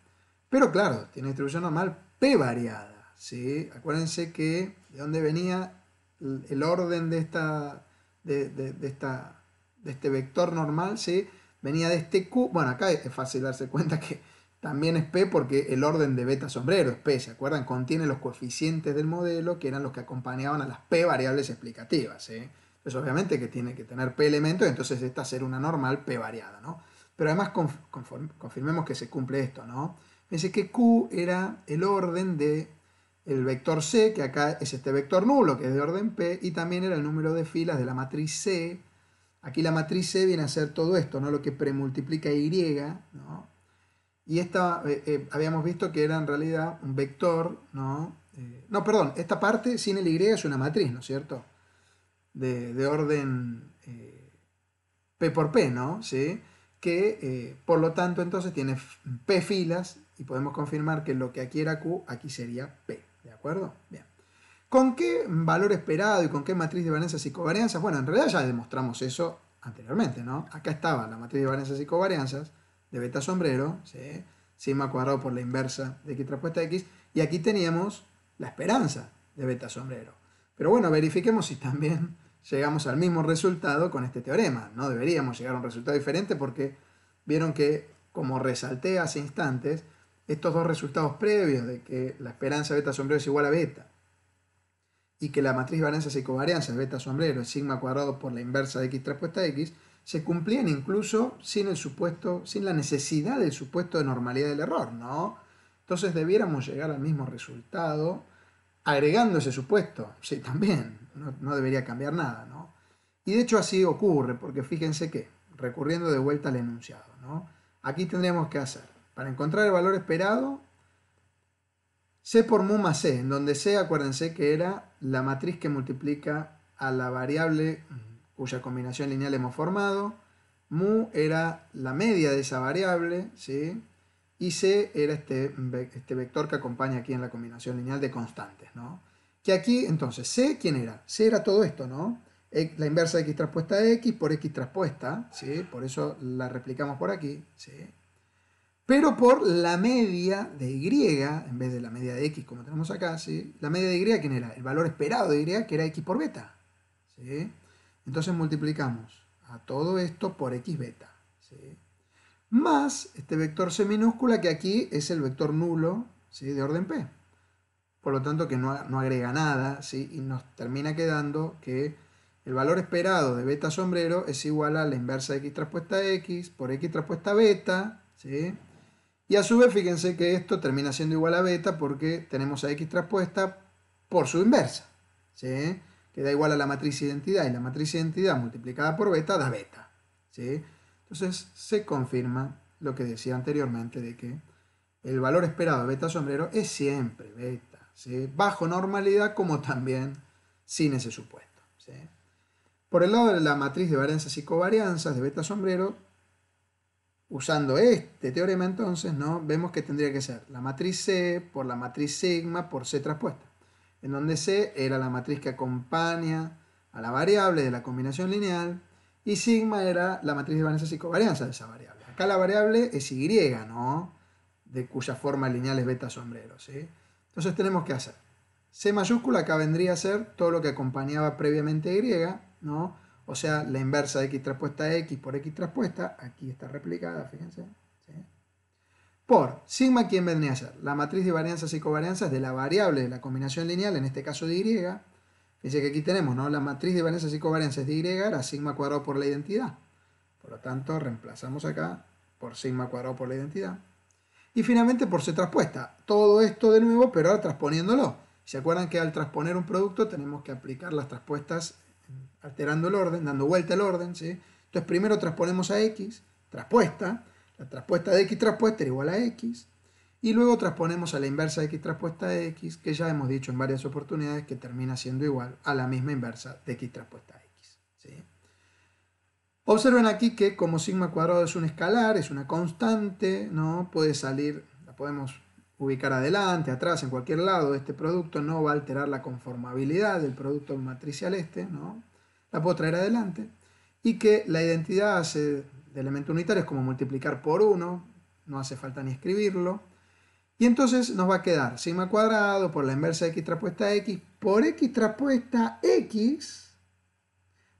pero claro, tiene distribución normal p variada. ¿sí? Acuérdense que de dónde venía el orden de, esta, de, esta, de este vector normal, venía de este Q. Bueno, acá es fácil darse cuenta que también es P porque el orden de beta sombrero es P, ¿se acuerdan? Contiene los coeficientes del modelo que eran los que acompañaban a las P variables explicativas. ¿sí? Entonces, obviamente que tiene que tener P elementos, entonces esta será una normal P variada, ¿no? Pero además confirmemos que se cumple esto, ¿no? Fíjense que Q era el orden de el vector C, que acá es este vector nulo, que es de orden P, y también era el número de filas de la matriz C. Aquí la matriz C viene a ser todo esto, ¿no? lo que premultiplica Y. ¿no? Y esta, eh, eh, habíamos visto que era en realidad un vector, ¿no? Eh, no, perdón, esta parte sin el Y es una matriz, ¿no es cierto? De, de orden P por P, ¿no? ¿Sí? Que, por lo tanto, entonces tiene P filas y podemos confirmar que lo que aquí era Q, aquí sería P. ¿De acuerdo? Bien. ¿Con qué valor esperado y con qué matriz de varianzas y covarianzas? Bueno, en realidad ya demostramos eso anteriormente, ¿no? Acá estaba la matriz de varianzas y covarianzas de beta sombrero, ¿sí? sigma cuadrado por la inversa de x traspuesta x, y aquí teníamos la esperanza de beta sombrero. Pero bueno, verifiquemos si también llegamos al mismo resultado con este teorema. No deberíamos llegar a un resultado diferente porque vieron que, como resalté hace instantes, estos dos resultados previos de que la esperanza beta sombrero es igual a beta y que la matriz varianzas y covarianzas beta sombrero es sigma cuadrado por la inversa de x traspuesta a x, se cumplían incluso sin el supuesto, sin la necesidad del supuesto de normalidad del error, ¿no? Entonces debiéramos llegar al mismo resultado agregando ese supuesto, sí, también, no, no debería cambiar nada, ¿no? Y de hecho así ocurre, porque fíjense que, recurriendo de vuelta al enunciado, ¿no? Aquí tendríamos que hacer para encontrar el valor esperado, C por mu más C, en donde C, acuérdense que era la matriz que multiplica a la variable cuya combinación lineal hemos formado, mu era la media de esa variable, ¿sí? y C era este, este vector que acompaña aquí en la combinación lineal de constantes. ¿no? Que aquí, entonces, C, ¿quién era? C era todo esto, ¿no? La inversa de X traspuesta de X por X traspuesta, ¿sí? Por eso la replicamos por aquí, ¿sí? pero por la media de Y, en vez de la media de X como tenemos acá, ¿sí? la media de Y, ¿quién era? El valor esperado de Y, que era X por beta. ¿sí? Entonces multiplicamos a todo esto por X beta. ¿sí? Más este vector C minúscula, que aquí es el vector nulo ¿sí? de orden P. Por lo tanto, que no, agrega nada, ¿sí? y nos termina quedando que el valor esperado de beta sombrero es igual a la inversa de X traspuesta a X por X traspuesta beta, ¿sí? Y a su vez, fíjense que esto termina siendo igual a beta porque tenemos a x traspuesta por su inversa. ¿sí? Que da igual a la matriz identidad y la matriz identidad multiplicada por beta da beta. ¿sí? Entonces se confirma lo que decía anteriormente de que el valor esperado de beta sombrero es siempre beta. ¿sí? Bajo normalidad como también sin ese supuesto. Por el lado de la matriz de varianzas y covarianzas de beta sombrero, Usando este teorema entonces, ¿no? vemos que tendría que ser la matriz C por la matriz sigma por C traspuesta, en donde C era la matriz que acompaña a la variable de la combinación lineal y sigma era la matriz de varianza y covarianza de esa variable. Acá la variable es Y, ¿no? De cuya forma lineal es beta sombrero, ¿sí? Entonces tenemos que hacer. C mayúscula acá vendría a ser todo lo que acompañaba previamente Y, ¿no? O sea, la inversa de x traspuesta a x por x traspuesta, aquí está replicada, fíjense. Por sigma, ¿quién vendría a ser? La matriz de varianzas y covarianzas de la variable de la combinación lineal, en este caso de y. Fíjense que aquí tenemos, ¿no? La matriz de varianzas y covarianzas de y era sigma cuadrado por la identidad. Por lo tanto, reemplazamos acá por sigma cuadrado por la identidad. Y finalmente por C traspuesta. Todo esto de nuevo, pero ahora transponiéndolo. ¿Se acuerdan que al transponer un producto tenemos que aplicar las traspuestas alterando el orden, dando vuelta al orden, ¿sí? Entonces primero transponemos a x, traspuesta, la traspuesta de x traspuesta era igual a x, y luego transponemos a la inversa de x traspuesta de x, que ya hemos dicho en varias oportunidades que termina siendo igual a la misma inversa de x traspuesta de x. Observen aquí que como sigma cuadrado es un escalar, es una constante, ¿no? puede salir, la podemos ubicar adelante, atrás, en cualquier lado. Este producto no va a alterar la conformabilidad del producto matricial este, ¿no? La puedo traer adelante. Y que la identidad de elemento unitario es como multiplicar por 1, no hace falta ni escribirlo. Y entonces nos va a quedar sigma cuadrado por la inversa de x traspuesta x por x traspuesta x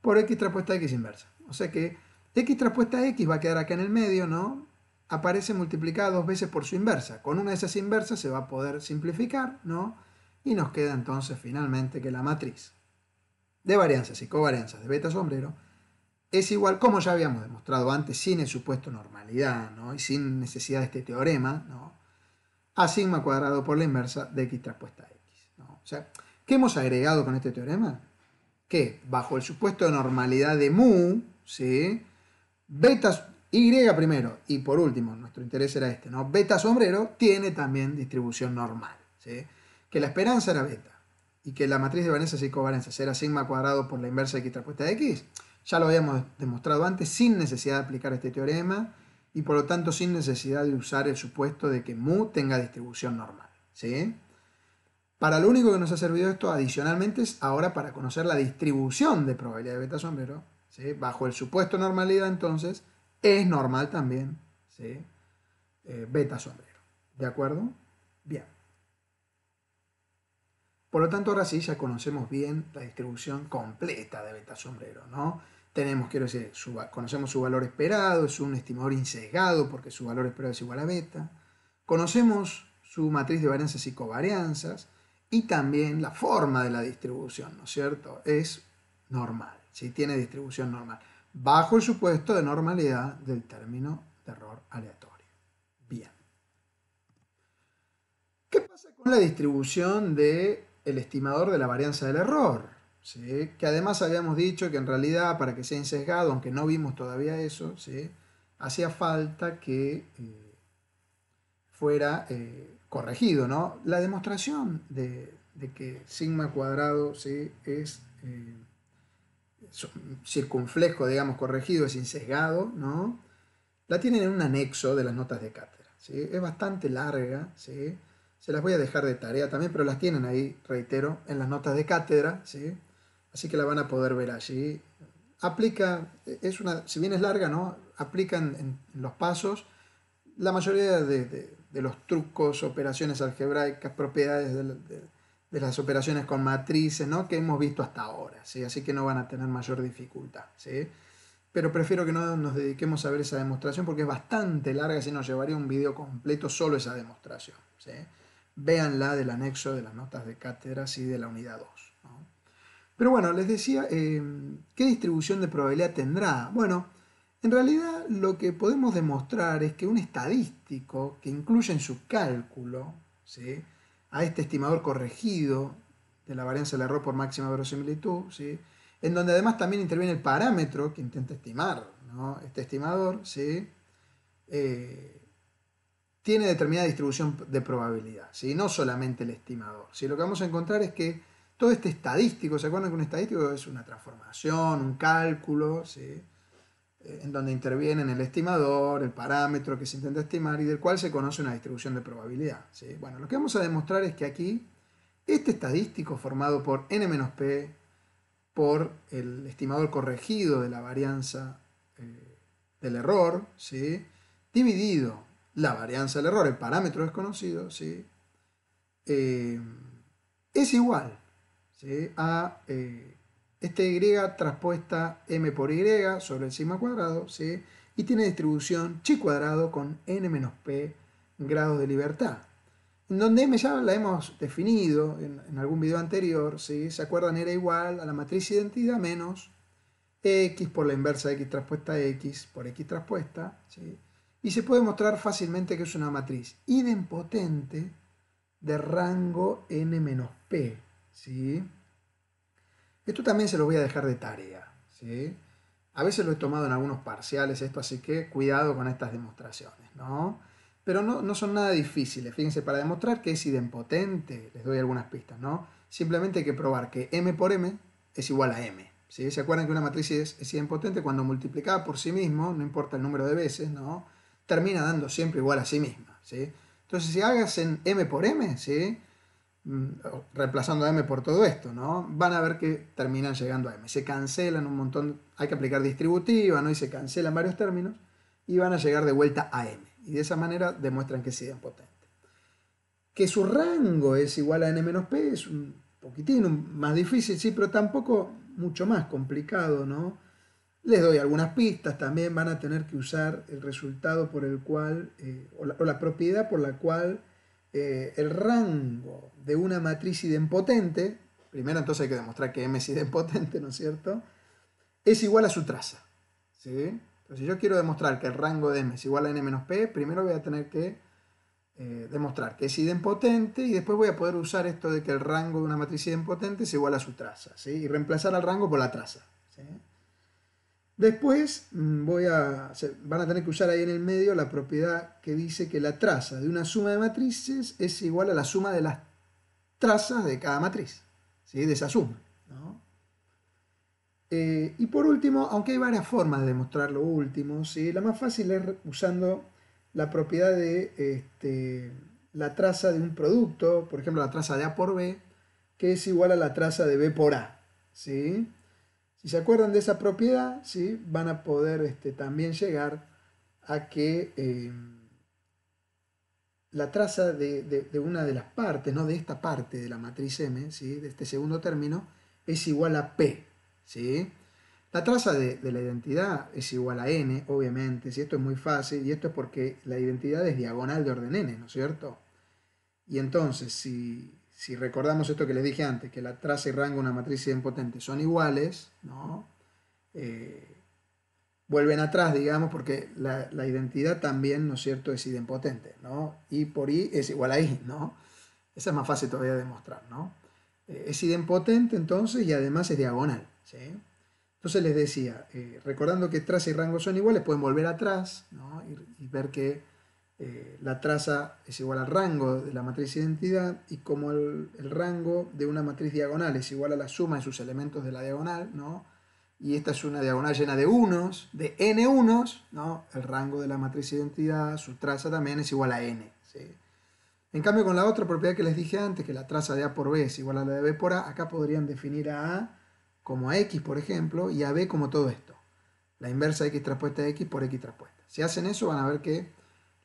por x traspuesta x inversa. O sea que x traspuesta x va a quedar acá en el medio, ¿no? aparece multiplicada dos veces por su inversa. Con una de esas inversas se va a poder simplificar, ¿no? Y nos queda entonces finalmente que la matriz de varianzas y covarianzas de beta sombrero es igual, como ya habíamos demostrado antes, sin el supuesto normalidad, ¿no? Y sin necesidad de este teorema, ¿no? A sigma cuadrado por la inversa de x traspuesta a x, ¿no? O sea, ¿qué hemos agregado con este teorema? Que bajo el supuesto de normalidad de mu, ¿sí? Beta y primero y por último, nuestro interés era este, ¿no? Beta sombrero tiene también distribución normal, ¿sí? Que la esperanza era beta y que la matriz de Vanessa y covalencia era sigma cuadrado por la inversa de x traspuesta de x, ya lo habíamos demostrado antes sin necesidad de aplicar este teorema y por lo tanto sin necesidad de usar el supuesto de que mu tenga distribución normal, ¿sí? Para lo único que nos ha servido esto adicionalmente es ahora para conocer la distribución de probabilidad de beta sombrero, ¿sí? Bajo el supuesto normalidad entonces, es normal también, ¿sí? Eh, beta sombrero, ¿de acuerdo? Bien. Por lo tanto, ahora sí ya conocemos bien la distribución completa de beta sombrero, ¿no? Tenemos, quiero decir, conocemos su valor esperado, es un estimador insegado porque su valor esperado es igual a beta. Conocemos su matriz de varianzas y covarianzas y también la forma de la distribución, ¿no es cierto? Es normal, ¿sí? Tiene distribución normal bajo el supuesto de normalidad del término de error aleatorio. Bien. ¿Qué pasa con la distribución del el estimador de la varianza del error? ¿Sí? Que además habíamos dicho que en realidad para que sea insesgado, aunque no vimos todavía eso, ¿sí? hacía falta que eh, fuera eh, corregido. ¿no? La demostración de, que sigma cuadrado ¿sí? es... Eh, circunflejo, digamos, corregido, es sesgado, ¿no? La tienen en un anexo de las notas de cátedra, ¿sí? Es bastante larga, ¿sí? Se las voy a dejar de tarea también, pero las tienen ahí, reitero, en las notas de cátedra, ¿sí? Así que la van a poder ver allí. Aplica, es una, si bien es larga, ¿no? Aplica en, los pasos la mayoría de, los trucos, operaciones algebraicas, propiedades del de las operaciones con matrices, ¿no? Que hemos visto hasta ahora, ¿sí? Así que no van a tener mayor dificultad, ¿sí? Pero prefiero que no nos dediquemos a ver esa demostración porque es bastante larga, si nos llevaría un video completo solo esa demostración, ¿sí? Véanla del anexo de las notas de cátedras y de la unidad 2, Pero bueno, les decía, eh, ¿qué distribución de probabilidad tendrá? Bueno, en realidad lo que podemos demostrar es que un estadístico que incluye en su cálculo, ¿sí? a este estimador corregido de la varianza del error por máxima verosimilitud, ¿sí? en donde además también interviene el parámetro que intenta estimar este estimador, ¿sí? Eh, tiene determinada distribución de probabilidad, ¿sí? no solamente el estimador. Lo que vamos a encontrar es que todo este estadístico, ¿se acuerdan que un estadístico es una transformación, un cálculo? ¿sí? en donde intervienen el estimador, el parámetro que se intenta estimar y del cual se conoce una distribución de probabilidad. Bueno, lo que vamos a demostrar es que aquí este estadístico formado por n-p por el estimador corregido de la varianza eh, del error, ¿sí? dividido la varianza del error, el parámetro desconocido, ¿sí? Eh, es igual a eh, este Y traspuesta M por Y sobre el sigma cuadrado, ¿sí? Y tiene distribución chi cuadrado con n menos p grados de libertad. donde M ya la hemos definido en, algún video anterior, ¿sí? ¿Se acuerdan? Era igual a la matriz identidad menos x por la inversa de x traspuesta x por x traspuesta, ¿sí? y se puede mostrar fácilmente que es una matriz idempotente de rango n-p. menos ¿sí? Esto también se lo voy a dejar de tarea. ¿sí? A veces lo he tomado en algunos parciales esto, así que cuidado con estas demostraciones. ¿no? Pero no, son nada difíciles. Fíjense, para demostrar que es idempotente, les doy algunas pistas. ¿no? Simplemente hay que probar que m por m es igual a m. ¿Se acuerdan que una matriz es, idempotente cuando multiplicada por sí misma, no importa el número de veces, ¿no? termina dando siempre igual a sí misma. Entonces, si hagas en m por m, ¿sí? Mm, reemplazando M por todo esto, ¿no? Van a ver que terminan llegando a M. Se cancelan un montón, hay que aplicar distributiva, ¿no? Y se cancelan varios términos y van a llegar de vuelta a M. Y de esa manera demuestran que siguen potentes. Que su rango es igual a N menos P es un poquitín más difícil, sí, pero tampoco mucho más complicado, ¿no? Les doy algunas pistas, también van a tener que usar el resultado por el cual, eh, o la propiedad por la cual eh, el rango de una matriz idempotente, primero entonces hay que demostrar que M es idempotente, ¿no es cierto? Es igual a su traza. ¿sí? Entonces, si yo quiero demostrar que el rango de M es igual a N menos P, primero voy a tener que eh, demostrar que es idempotente y después voy a poder usar esto de que el rango de una matriz idempotente es igual a su traza, ¿sí? Y reemplazar al rango por la traza, ¿sí? Después mm, voy a, van a tener que usar ahí en el medio la propiedad que dice que la traza de una suma de matrices es igual a la suma de las trazas de cada matriz, ¿sí? de esa suma. ¿no? Eh, y por último, aunque hay varias formas de demostrar lo último, ¿sí? la más fácil es usando la propiedad de este, la traza de un producto, por ejemplo la traza de A por B, que es igual a la traza de B por A. ¿sí? Si se acuerdan de esa propiedad, ¿sí? van a poder este, también llegar a que em, la traza de, una de las partes, ¿no? de esta parte de la matriz M, de este segundo término, es igual a P. ¿sí? La traza de, de, la identidad es igual a n, obviamente, si esto es muy fácil, y esto es porque la identidad es diagonal de orden n, ¿no es cierto? Y entonces, si, si recordamos esto que les dije antes, que la traza y rango de una matriz idempotente son iguales, ¿no? Eh, vuelven atrás, digamos, porque la, identidad también, ¿no es cierto?, es idempotente, ¿no? Y por I es igual a I, ¿no? Esa es más fácil todavía de demostrar, ¿no? Eh, es idempotente entonces y además es diagonal, ¿sí? Entonces les decía, eh, recordando que traza y rango son iguales, pueden volver atrás ¿no? y, y ver que eh, la traza es igual al rango de la matriz identidad y como el, rango de una matriz diagonal es igual a la suma de sus elementos de la diagonal, ¿no? Y esta es una diagonal llena de unos, de n unos, ¿no? El rango de la matriz identidad, su traza también es igual a n, En cambio, con la otra propiedad que les dije antes, que la traza de A por B es igual a la de B por A, acá podrían definir a como a X, por ejemplo, y a B como todo esto. La inversa de X traspuesta de X por X traspuesta. Si hacen eso, van a ver que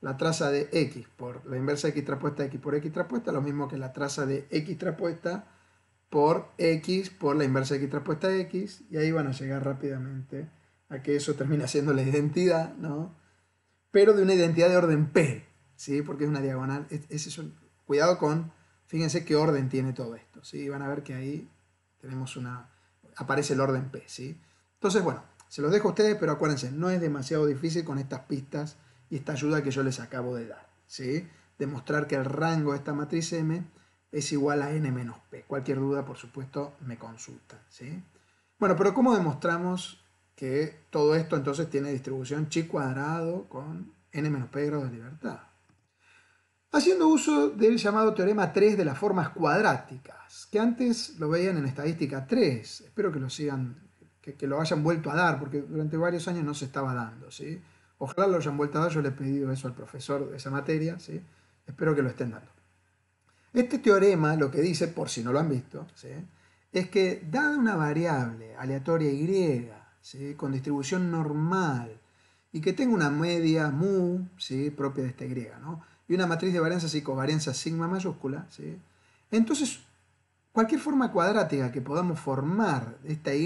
la traza de x por la inversa de x traspuesta x por x traspuesta, lo mismo que la traza de x traspuesta por x por la inversa de x traspuesta x, y ahí van a llegar rápidamente a que eso termina siendo la identidad, ¿no? Pero de una identidad de orden P, ¿sí? Porque es una diagonal, ese es cuidado con, fíjense qué orden tiene todo esto, ¿sí? Van a ver que ahí tenemos una, aparece el orden P, ¿sí? Entonces, bueno, se los dejo a ustedes, pero acuérdense, no es demasiado difícil con estas pistas y esta ayuda que yo les acabo de dar. ¿sí? Demostrar que el rango de esta matriz M es igual a n menos p. Cualquier duda, por supuesto, me consulta, ¿sí? Bueno, pero ¿cómo demostramos que todo esto entonces tiene distribución chi cuadrado con n menos p grados de libertad? Haciendo uso del llamado teorema 3 de las formas cuadráticas, que antes lo veían en estadística 3. Espero que lo sigan, que lo hayan vuelto a dar, porque durante varios años no se estaba dando. ¿sí? Ojalá lo hayan vuelto a dar, yo le he pedido eso al profesor de esa materia, ¿sí? espero que lo estén dando. Este teorema lo que dice, por si no lo han visto, ¿sí? es que dada una variable aleatoria y, con distribución normal, y que tenga una media mu ¿sí? propia de esta y, ¿no? y una matriz de varianza y covarianza sigma mayúscula, ¿sí? entonces cualquier forma cuadrática que podamos formar de esta y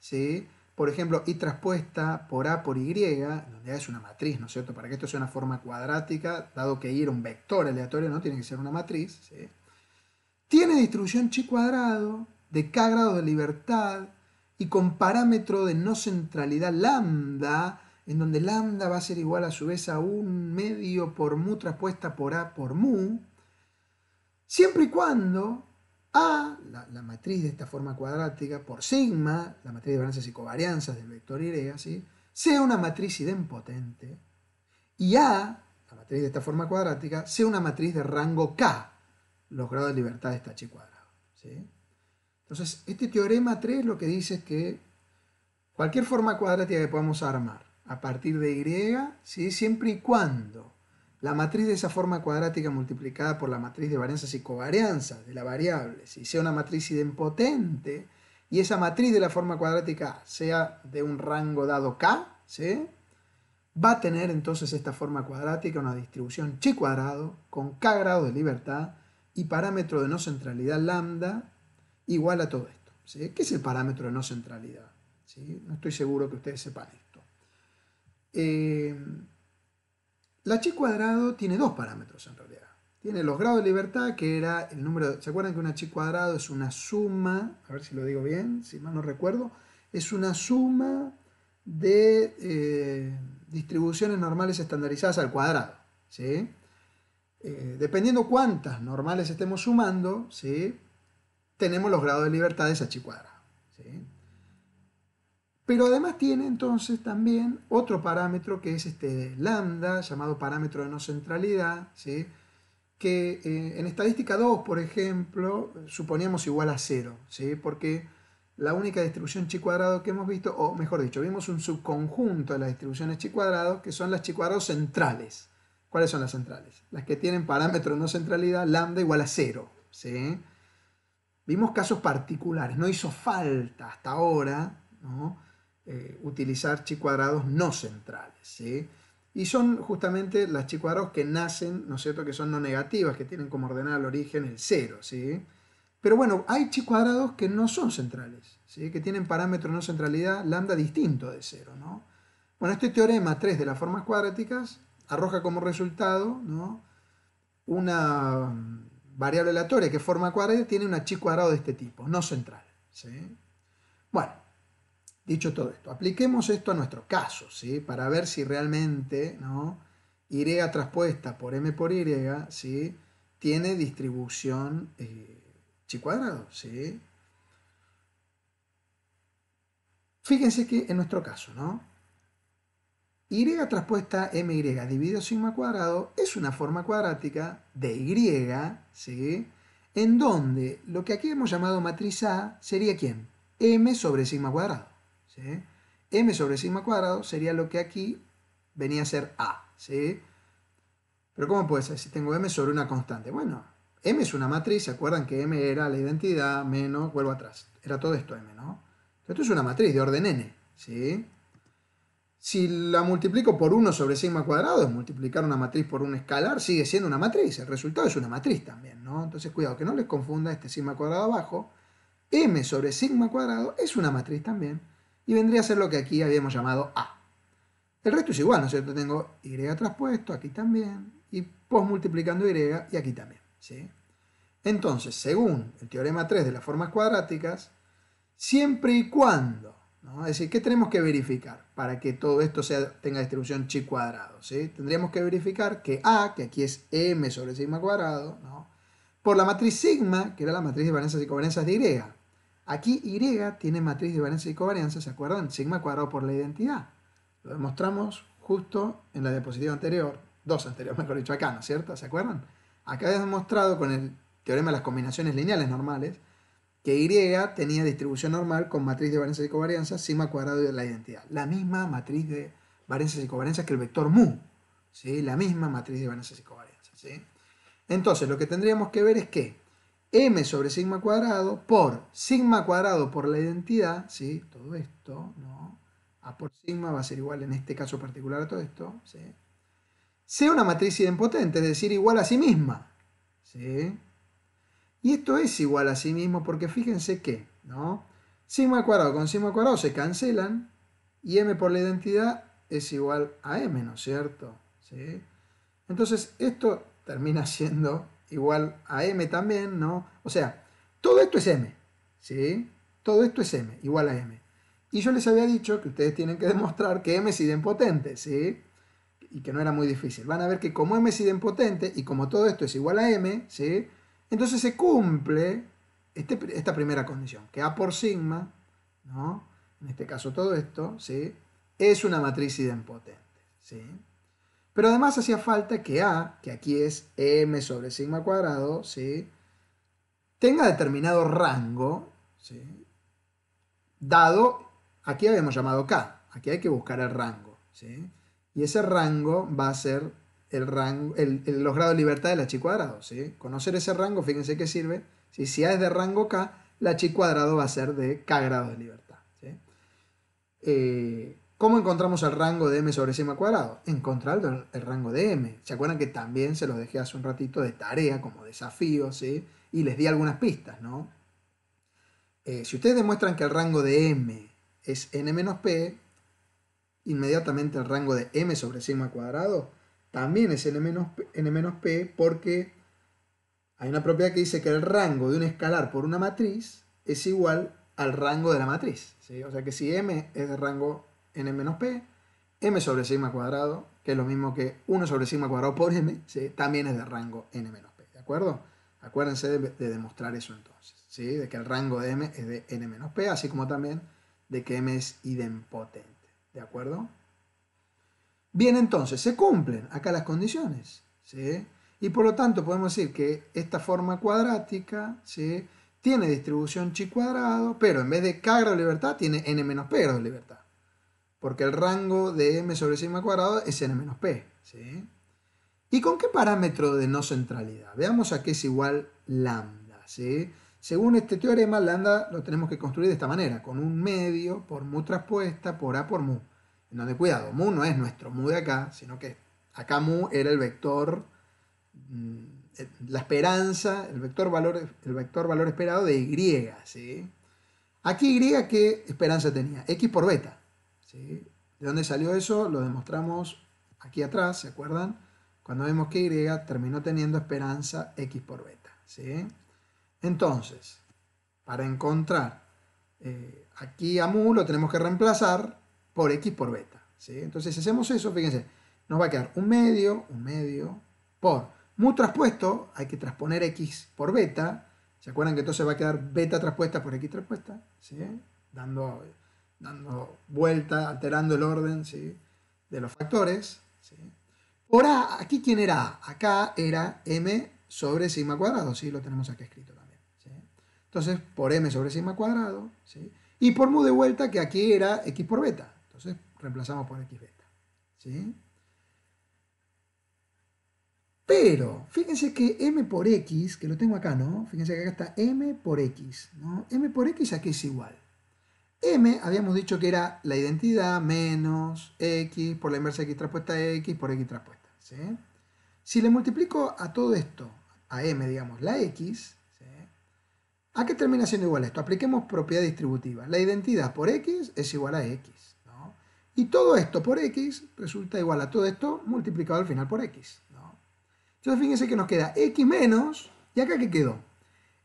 ¿sí? por ejemplo, y traspuesta por A por Y, donde A es una matriz, ¿no es cierto? Para que esto sea una forma cuadrática, dado que I era un vector aleatorio, no tiene que ser una matriz, Tiene distribución chi cuadrado de k grados de libertad y con parámetro de no centralidad lambda, en donde lambda va a ser igual a su vez a un medio por mu traspuesta por A por mu, siempre y cuando a, la, matriz de esta forma cuadrática, por sigma, la matriz de varianzas y covarianzas del vector Y, sea una matriz idempotente, y A, la matriz de esta forma cuadrática, sea una matriz de rango K, los grados de libertad de esta H cuadrado. Entonces, este teorema 3 lo que dice es que cualquier forma cuadrática que podamos armar a partir de Y, siempre y cuando la matriz de esa forma cuadrática multiplicada por la matriz de varianzas y covarianzas de la variable, si sea una matriz idempotente, y esa matriz de la forma cuadrática sea de un rango dado K, va a tener entonces esta forma cuadrática una distribución chi cuadrado con K grado de libertad y parámetro de no centralidad lambda igual a todo esto. ¿Qué es el parámetro de no centralidad? No estoy seguro que ustedes sepan esto. Eh, la chi cuadrado tiene dos parámetros en realidad. Tiene los grados de libertad, que era el número... ¿Se acuerdan que una chi cuadrado es una suma? A ver si lo digo bien, si mal no recuerdo. Es una suma de eh, distribuciones normales estandarizadas al cuadrado. Eh, dependiendo cuántas normales estemos sumando, ¿sí? tenemos los grados de libertad de esa chi cuadrada. Pero además tiene entonces también otro parámetro que es este lambda, llamado parámetro de no centralidad, ¿sí? que eh, en estadística 2, por ejemplo, suponíamos igual a cero, ¿sí? porque la única distribución chi cuadrado que hemos visto, o mejor dicho, vimos un subconjunto de las distribuciones chi cuadrado, que son las chi cuadrados centrales. ¿Cuáles son las centrales? Las que tienen parámetro de no centralidad, lambda igual a 0. ¿sí? Vimos casos particulares, no hizo falta hasta ahora, ¿no? Eh, utilizar chi cuadrados no centrales. Y son justamente las chi cuadrados que nacen, ¿no que son no negativas, que tienen como ordenada al origen el cero. ¿sí? Pero bueno, hay chi cuadrados que no son centrales, ¿sí? que tienen parámetro no centralidad lambda distinto de cero. Bueno, este teorema 3 de las formas cuadráticas arroja como resultado una variable aleatoria que forma cuadrada tiene una chi cuadrado de este tipo, no central. ¿sí? Bueno, Dicho todo esto, apliquemos esto a nuestro caso, ¿sí? Para ver si realmente, ¿no? Y traspuesta por M por Y, ¿sí? Tiene distribución eh, chi cuadrado, ¿sí? Fíjense que en nuestro caso, ¿no? Y traspuesta Y dividido sigma cuadrado es una forma cuadrática de Y, ¿sí? En donde lo que aquí hemos llamado matriz A sería ¿quién? M sobre sigma cuadrado m sobre sigma cuadrado sería lo que aquí venía a ser a. ¿sí? Pero ¿cómo puede ser si tengo m sobre una constante? Bueno, m es una matriz, ¿se acuerdan que m era la identidad menos, vuelvo atrás, era todo esto m, ¿no? Esto es una matriz de orden n, ¿sí? Si la multiplico por 1 sobre sigma cuadrado, es multiplicar una matriz por un escalar, sigue siendo una matriz, el resultado es una matriz también, ¿no? Entonces cuidado, que no les confunda este sigma cuadrado abajo, m sobre sigma cuadrado es una matriz también, y vendría a ser lo que aquí habíamos llamado A. El resto es igual, ¿no es cierto? Tengo Y traspuesto, aquí también, y posmultiplicando multiplicando Y y aquí también, ¿sí? Entonces, según el teorema 3 de las formas cuadráticas, siempre y cuando, ¿no? Es decir, ¿qué tenemos que verificar para que todo esto sea, tenga distribución chi cuadrado? ¿sí? Tendríamos que verificar que A, que aquí es M sobre sigma cuadrado, ¿no? Por la matriz sigma, que era la matriz de valencias y covarianzas de Y, Aquí Y tiene matriz de varianza y covarianza, ¿se acuerdan? Sigma cuadrado por la identidad. Lo demostramos justo en la diapositiva anterior, dos anteriores, mejor dicho, acá, ¿no es cierto? ¿Se acuerdan? Acá hemos demostrado con el teorema de las combinaciones lineales normales que Y tenía distribución normal con matriz de varianza y covarianza, sigma cuadrado de la identidad. La misma matriz de varianza y covarianza que el vector mu. ¿sí? La misma matriz de varianza y covarianza. Entonces, lo que tendríamos que ver es que m sobre sigma cuadrado por sigma cuadrado por la identidad, ¿sí? Todo esto, ¿no? A por sigma va a ser igual en este caso particular a todo esto, ¿sí? Sea una matriz idempotente, es decir, igual a sí misma, ¿sí? Y esto es igual a sí mismo porque fíjense que, ¿no? Sigma cuadrado con sigma cuadrado se cancelan y m por la identidad es igual a m, ¿no es cierto? ¿Sí? Entonces esto termina siendo igual a m también, ¿no? O sea, todo esto es m, ¿sí? Todo esto es m, igual a m. Y yo les había dicho que ustedes tienen que demostrar que m es idempotente, ¿sí? Y que no era muy difícil. Van a ver que como m es idempotente y como todo esto es igual a m, ¿sí? Entonces se cumple este esta primera condición, que A por sigma, ¿no? En este caso todo esto, ¿sí? Es una matriz idempotente, ¿sí? Pero además hacía falta que A, que aquí es m sobre sigma cuadrado, ¿sí? tenga determinado rango, dado, aquí habíamos llamado K, aquí hay que buscar el rango. Y ese rango va a ser el rango, el, los grados de libertad de la chi cuadrado. ¿sí? Conocer ese rango, fíjense que sirve. si Si A es de rango K, la chi cuadrado va a ser de K grados de libertad. Eh, ¿Cómo encontramos el rango de m sobre sigma cuadrado? Encontrar el rango de m. ¿Se acuerdan que también se los dejé hace un ratito de tarea, como desafío, Y les di algunas pistas, ¿no? Eh, si ustedes demuestran que el rango de m es n menos p, inmediatamente el rango de m sobre sigma cuadrado también es n menos, n p porque hay una propiedad que dice que el rango de un escalar por una matriz es igual al rango de la matriz. O sea que si m es de rango n menos p, m sobre sigma cuadrado, que es lo mismo que 1 sobre sigma cuadrado por m, también es de rango n menos p, ¿de acuerdo? Acuérdense de, demostrar eso entonces, ¿sí? De que el rango de m es de n menos p, así como también de que m es idempotente, ¿de acuerdo? Bien, entonces, se cumplen acá las condiciones, ¿sí? Y por lo tanto podemos decir que esta forma cuadrática, ¿sí? Tiene distribución chi cuadrado, pero en vez de k grado de libertad tiene n menos p grado de libertad porque el rango de m sobre sigma cuadrado es n menos p. ¿Y con qué parámetro de no centralidad? Veamos a qué es igual lambda. Según este teorema, lambda lo tenemos que construir de esta manera, con un medio por mu traspuesta por a por mu. En donde, cuidado, mu no es nuestro mu de acá, sino que acá mu era el vector, mm, la esperanza, el vector valor, el vector valor esperado de y. Aquí y, ¿qué esperanza tenía? x por beta. ¿De dónde salió eso? Lo demostramos aquí atrás, ¿se acuerdan? Cuando vemos que Y terminó teniendo esperanza X por beta. ¿sí? Entonces, para encontrar eh, aquí a mu lo tenemos que reemplazar por X por beta. ¿sí? Entonces, si hacemos eso, fíjense, nos va a quedar un medio, un medio, por mu traspuesto, hay que transponer X por beta. ¿Se acuerdan que entonces va a quedar beta traspuesta por X traspuesta? ¿sí? Dando dando vuelta, alterando el orden de los factores. ¿sí? Por A, ¿aquí quién era Acá era M sobre sigma cuadrado, ¿sí? lo tenemos aquí escrito también. Entonces, por M sobre sigma cuadrado, y por mu de vuelta, que aquí era X por beta. Entonces, reemplazamos por X beta. Pero, fíjense que m por x, que lo tengo acá, ¿no? Fíjense que acá está m por x, ¿no? m por x aquí es igual. M habíamos dicho que era la identidad menos X por la inversa X traspuesta a X por X traspuesta. Si le multiplico a todo esto, a M, digamos, la X, ¿a qué termina siendo igual esto? Apliquemos propiedad distributiva. La identidad por X es igual a X. Y todo esto por X resulta igual a todo esto multiplicado al final por X. Entonces fíjense que nos queda X menos, ¿y acá qué quedó?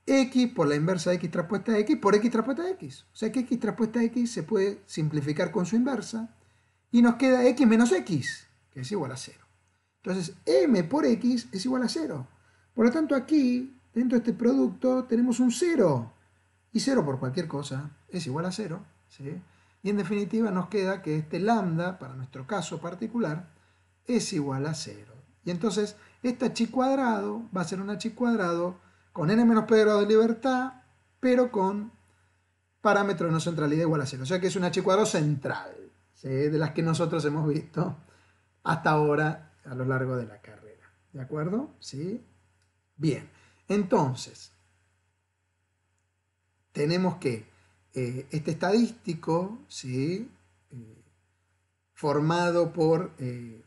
x por la inversa de x traspuesta a x por x traspuesta a x. O sea que x traspuesta x se puede simplificar con su inversa y nos queda x menos x, que es igual a 0. Entonces m por x es igual a 0. Por lo tanto aquí, dentro de este producto, tenemos un 0. Y 0 por cualquier cosa es igual a 0. Y en definitiva nos queda que este lambda, para nuestro caso particular, es igual a 0. Y entonces esta chi cuadrado va a ser una chi cuadrado con n menos p grados de libertad, pero con de no centralidad igual a cero. O sea que es un h cuadrado central, de las que nosotros hemos visto hasta ahora a lo largo de la carrera. ¿De acuerdo? ¿Sí? Bien. Entonces, tenemos que eh, este estadístico, ¿sí? Eh, formado por eh,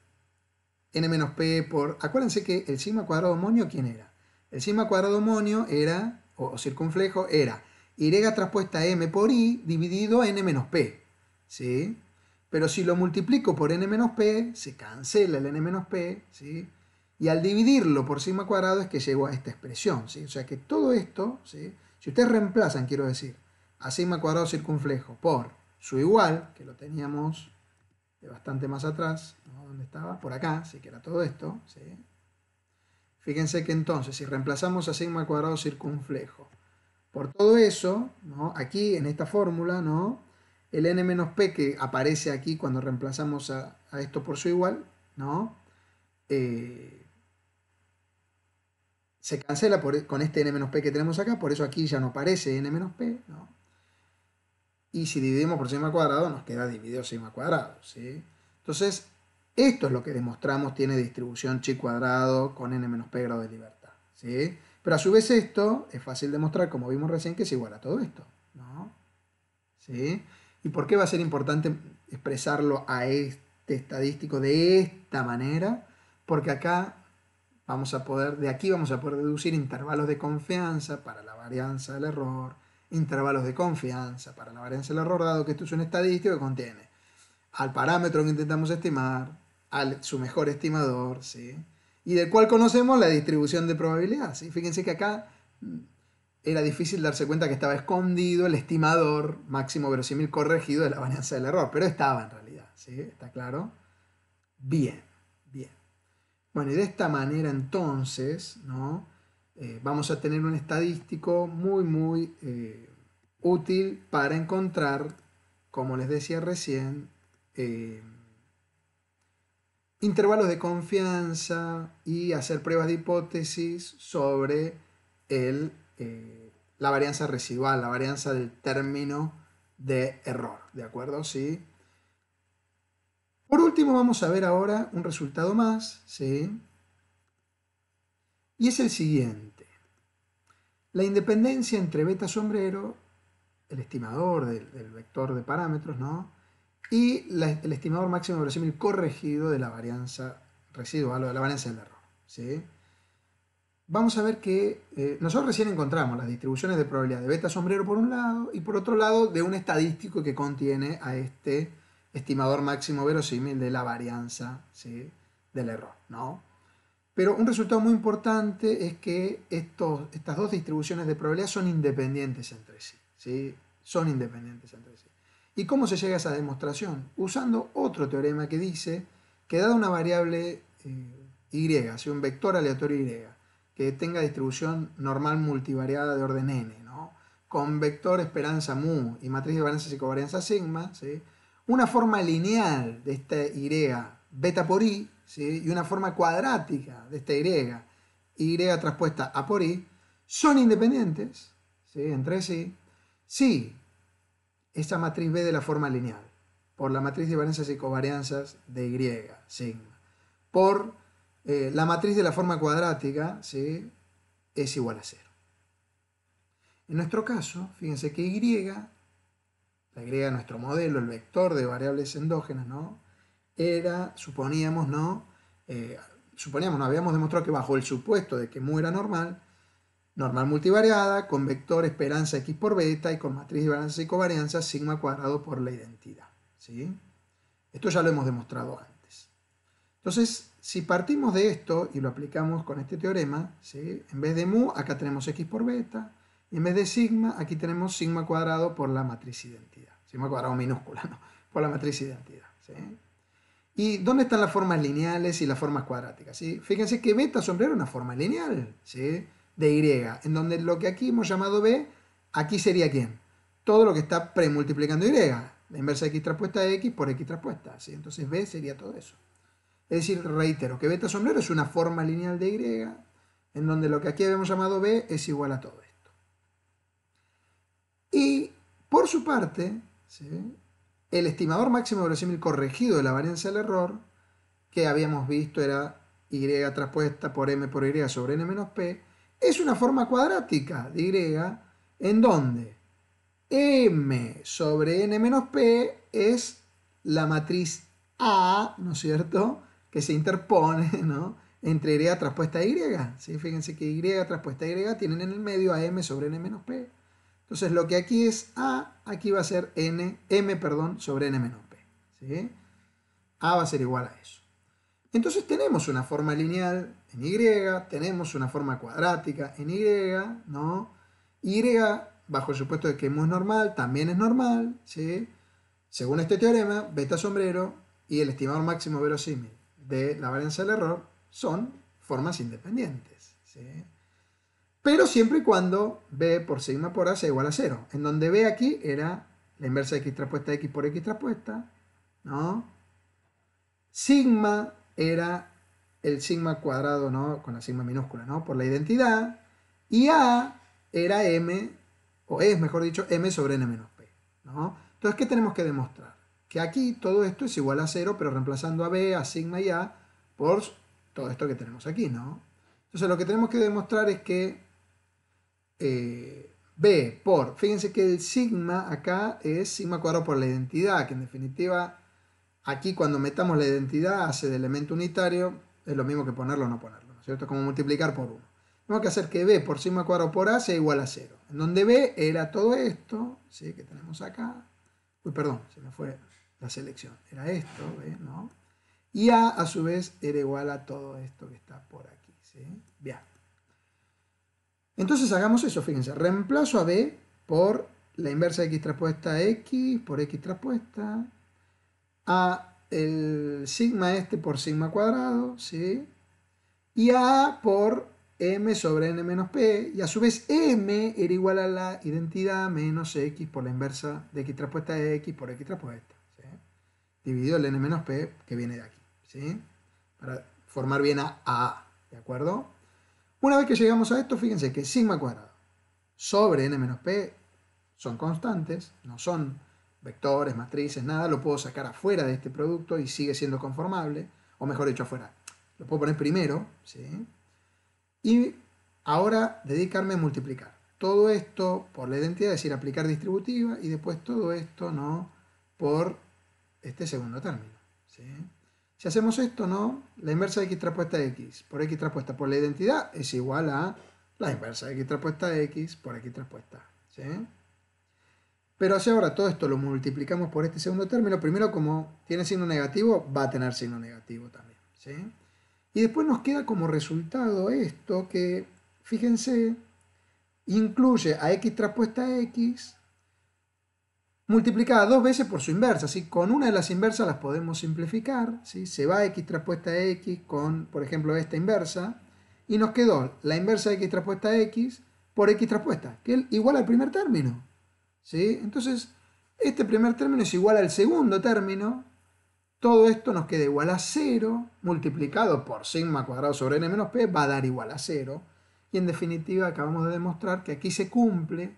n menos p por... Acuérdense que el sigma cuadrado monio, ¿quién era? El sigma cuadrado monio era, o, circunflejo, era y traspuesta m por i dividido n menos p. ¿sí? Pero si lo multiplico por n menos p, se cancela el n menos p. ¿sí? Y al dividirlo por sigma cuadrado es que llego a esta expresión. ¿sí? O sea que todo esto, ¿sí? si ustedes reemplazan, quiero decir, a sigma cuadrado circunflejo por su igual, que lo teníamos de bastante más atrás, ¿no? ¿Dónde estaba? Por acá, sí que era todo esto, ¿sí? Fíjense que entonces, si reemplazamos a sigma cuadrado circunflejo por todo eso, aquí en esta fórmula, ¿no? el n menos p que aparece aquí cuando reemplazamos a, esto por su igual, ¿no? Eh, se cancela e, con este n menos p que tenemos acá, por eso aquí ya no aparece n menos p. ¿no? Y si dividimos por sigma cuadrado, nos queda dividido sigma cuadrado. ¿sí? Entonces, esto es lo que demostramos tiene distribución chi cuadrado con n-p grado de libertad. ¿sí? Pero a su vez esto es fácil demostrar, como vimos recién, que es igual a todo esto. ¿Y por qué va a ser importante expresarlo a este estadístico de esta manera? Porque acá vamos a poder, de aquí vamos a poder deducir intervalos de confianza para la varianza del error, intervalos de confianza para la varianza del error, dado que esto es un estadístico que contiene al parámetro que intentamos estimar, su mejor estimador, y del cual conocemos la distribución de probabilidad. Fíjense que acá mm, era difícil darse cuenta que estaba escondido el estimador máximo verosímil corregido de la varianza del error, pero estaba en realidad, ¿sí? ¿Está claro? Bien, bien. Bueno, y de esta manera entonces, ¿no? Eh, vamos a tener un estadístico muy, muy eh, útil para encontrar, como les decía recién, eh, intervalos de confianza y hacer pruebas de hipótesis sobre eh, la varianza residual, la varianza del término de error, ¿de acuerdo? ¿Sí? Por último, vamos a ver ahora un resultado más, ¿sí? Y es el siguiente. La independencia entre beta sombrero, el estimador del, del vector de parámetros, ¿no? y el estimador máximo verosímil corregido de la varianza residual o de la varianza del error. Vamos a ver que eh, nosotros recién encontramos las distribuciones de probabilidad de beta sombrero por un lado y por otro lado de un estadístico que contiene a este estimador máximo verosímil de la varianza del error. ¿no? Pero un resultado muy importante es que estos, estas dos distribuciones de probabilidad son independientes entre sí, sí. Son independientes entre sí. ¿Y cómo se llega a esa demostración? Usando otro teorema que dice que dada una variable eh, y, si un vector aleatorio y, que tenga distribución normal multivariada de orden n, con vector esperanza mu y matriz de y covarianza sigma, ¿sí? una forma lineal de esta y, beta por i, y una forma cuadrática de esta y, y transpuesta a por i, son independientes entre sí, si esta matriz B de la forma lineal, por la matriz de varianzas y covarianzas de Y, sigma, por eh, la matriz de la forma cuadrática, es igual a cero. En nuestro caso, fíjense que Y, la Y de nuestro modelo, el vector de variables endógenas, ¿no? Era, suponíamos, ¿no? Eh, suponíamos, no habíamos demostrado que bajo el supuesto de que mu era normal, normal multivariada, con vector esperanza x por beta y con matriz de varianza y covarianza sigma cuadrado por la identidad. ¿sí? Esto ya lo hemos demostrado antes. Entonces, si partimos de esto y lo aplicamos con este teorema, en vez de mu, acá tenemos x por beta, y en vez de sigma, aquí tenemos sigma cuadrado por la matriz identidad. Sigma cuadrado minúscula, ¿no? Por la matriz identidad. ¿Y dónde están las formas lineales y las formas cuadráticas? ¿sí? Fíjense que beta sombrero es una forma lineal. ¿sí? de Y, en donde lo que aquí hemos llamado B, aquí sería ¿quién? Todo lo que está premultiplicando Y, la inversa de X traspuesta de X por X traspuesta, entonces B sería todo eso. Es decir, reitero que beta sombrero es una forma lineal de Y, en donde lo que aquí habíamos llamado B es igual a todo esto. Y, por su parte, el estimador máximo verosímil corregido de la varianza del error, que habíamos visto era Y traspuesta por M por Y sobre N menos P, es una forma cuadrática de y en donde m sobre n menos p es la matriz A, ¿no es cierto?, que se interpone ¿no? entre y traspuesta y. ¿sí? Fíjense que y traspuesta y tienen en el medio a m sobre n menos p. Entonces lo que aquí es a, aquí va a ser n, m perdón, sobre n menos p. ¿sí? a va a ser igual a eso. Entonces tenemos una forma lineal en y, tenemos una forma cuadrática en y, ¿no? Y bajo el supuesto de que m es normal, también es normal, ¿sí? Según este teorema, beta sombrero y el estimador máximo verosímil de la varianza del error son formas independientes, ¿sí? Pero siempre y cuando b por sigma por a sea igual a cero. en donde b aquí era la inversa de x traspuesta de x por x traspuesta, ¿no? Sigma era el sigma cuadrado, Con la sigma minúscula, ¿no? Por la identidad. Y A era M, o es, mejor dicho, M sobre N menos P, Entonces, ¿qué tenemos que demostrar? Que aquí todo esto es igual a 0, pero reemplazando a B, a sigma y A por todo esto que tenemos aquí, ¿no? Entonces, lo que tenemos que demostrar es que eh, B por, fíjense que el sigma acá es sigma cuadrado por la identidad, que en definitiva Aquí cuando metamos la identidad hace de elemento unitario, es lo mismo que ponerlo o no ponerlo, ¿no es cierto? Como multiplicar por 1. Tenemos que hacer que b por sigma cuadrado por a sea igual a 0. En donde b era todo esto, ¿sí? Que tenemos acá. Uy, perdón, se me fue la selección. Era esto, b, ¿no? Y a, a su vez, era igual a todo esto que está por aquí, ¿sí? Bien. Entonces hagamos eso, fíjense. Reemplazo a b por la inversa de x traspuesta a x, por x traspuesta, a el sigma este por sigma cuadrado, ¿sí? Y a, por m sobre n menos p, y a su vez m era igual a la identidad menos x por la inversa de x traspuesta de x por x traspuesta, dividido el n menos p que viene de aquí, ¿sí? para formar bien a a, ¿de acuerdo? Una vez que llegamos a esto, fíjense que sigma cuadrado sobre n menos p son constantes, no son vectores, matrices, nada, lo puedo sacar afuera de este producto y sigue siendo conformable, o mejor dicho, afuera. Lo puedo poner primero, ¿sí? Y ahora dedicarme a multiplicar. Todo esto por la identidad, es decir, aplicar distributiva, y después todo esto, ¿no? Por este segundo término, ¿sí? Si hacemos esto, ¿no? La inversa de x traspuesta x por x traspuesta por la identidad es igual a la inversa de x traspuesta a x por x traspuesta, ¿sí? Pero si ahora todo esto lo multiplicamos por este segundo término, primero como tiene signo negativo, va a tener signo negativo también. ¿sí? Y después nos queda como resultado esto que, fíjense, incluye a x traspuesta a x multiplicada dos veces por su inversa. ¿sí? Con una de las inversas las podemos simplificar. ¿sí? Se va a x traspuesta a x con, por ejemplo, esta inversa. Y nos quedó la inversa de x traspuesta a x por x traspuesta, que es igual al primer término. Entonces, este primer término es igual al segundo término. Todo esto nos queda igual a 0, multiplicado por sigma cuadrado sobre n menos p, va a dar igual a 0. Y en definitiva acabamos de demostrar que aquí se cumple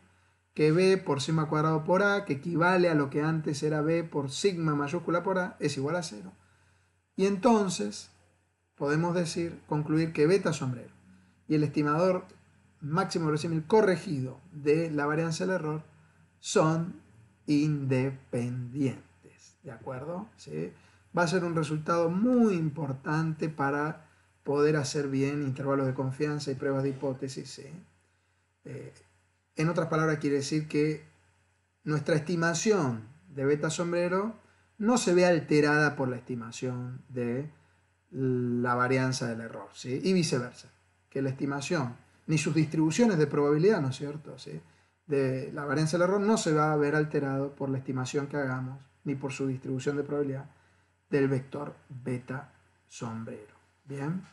que b por sigma cuadrado por a, que equivale a lo que antes era b por sigma mayúscula por a, es igual a 0. Y entonces podemos decir, concluir que beta sombrero y el estimador máximo verosímil corregido de la varianza del error son independientes. ¿De acuerdo? ¿Sí? Va a ser un resultado muy importante para poder hacer bien intervalos de confianza y pruebas de hipótesis. ¿sí? Eh, en otras palabras, quiere decir que nuestra estimación de beta sombrero no se ve alterada por la estimación de la varianza del error, ¿sí? y viceversa, que la estimación ni sus distribuciones de probabilidad, ¿no es cierto?, ¿sí? de la varianza del error no se va a ver alterado por la estimación que hagamos ni por su distribución de probabilidad del vector beta sombrero. Bien.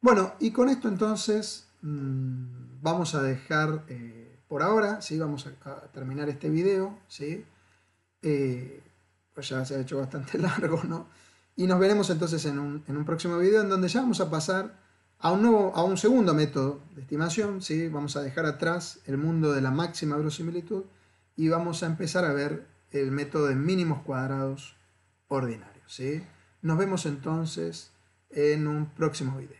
Bueno, y con esto entonces mm, vamos a dejar eh, por ahora, ¿sí? vamos a, terminar este video, ¿sí? Eh, pues ya se ha hecho bastante largo, ¿no? Y nos veremos entonces en un, en un próximo video en donde ya vamos a pasar a un, nuevo, a un segundo método de estimación, ¿sí? vamos a dejar atrás el mundo de la máxima verosimilitud y vamos a empezar a ver el método de mínimos cuadrados ordinarios. ¿sí? Nos vemos entonces en un próximo video.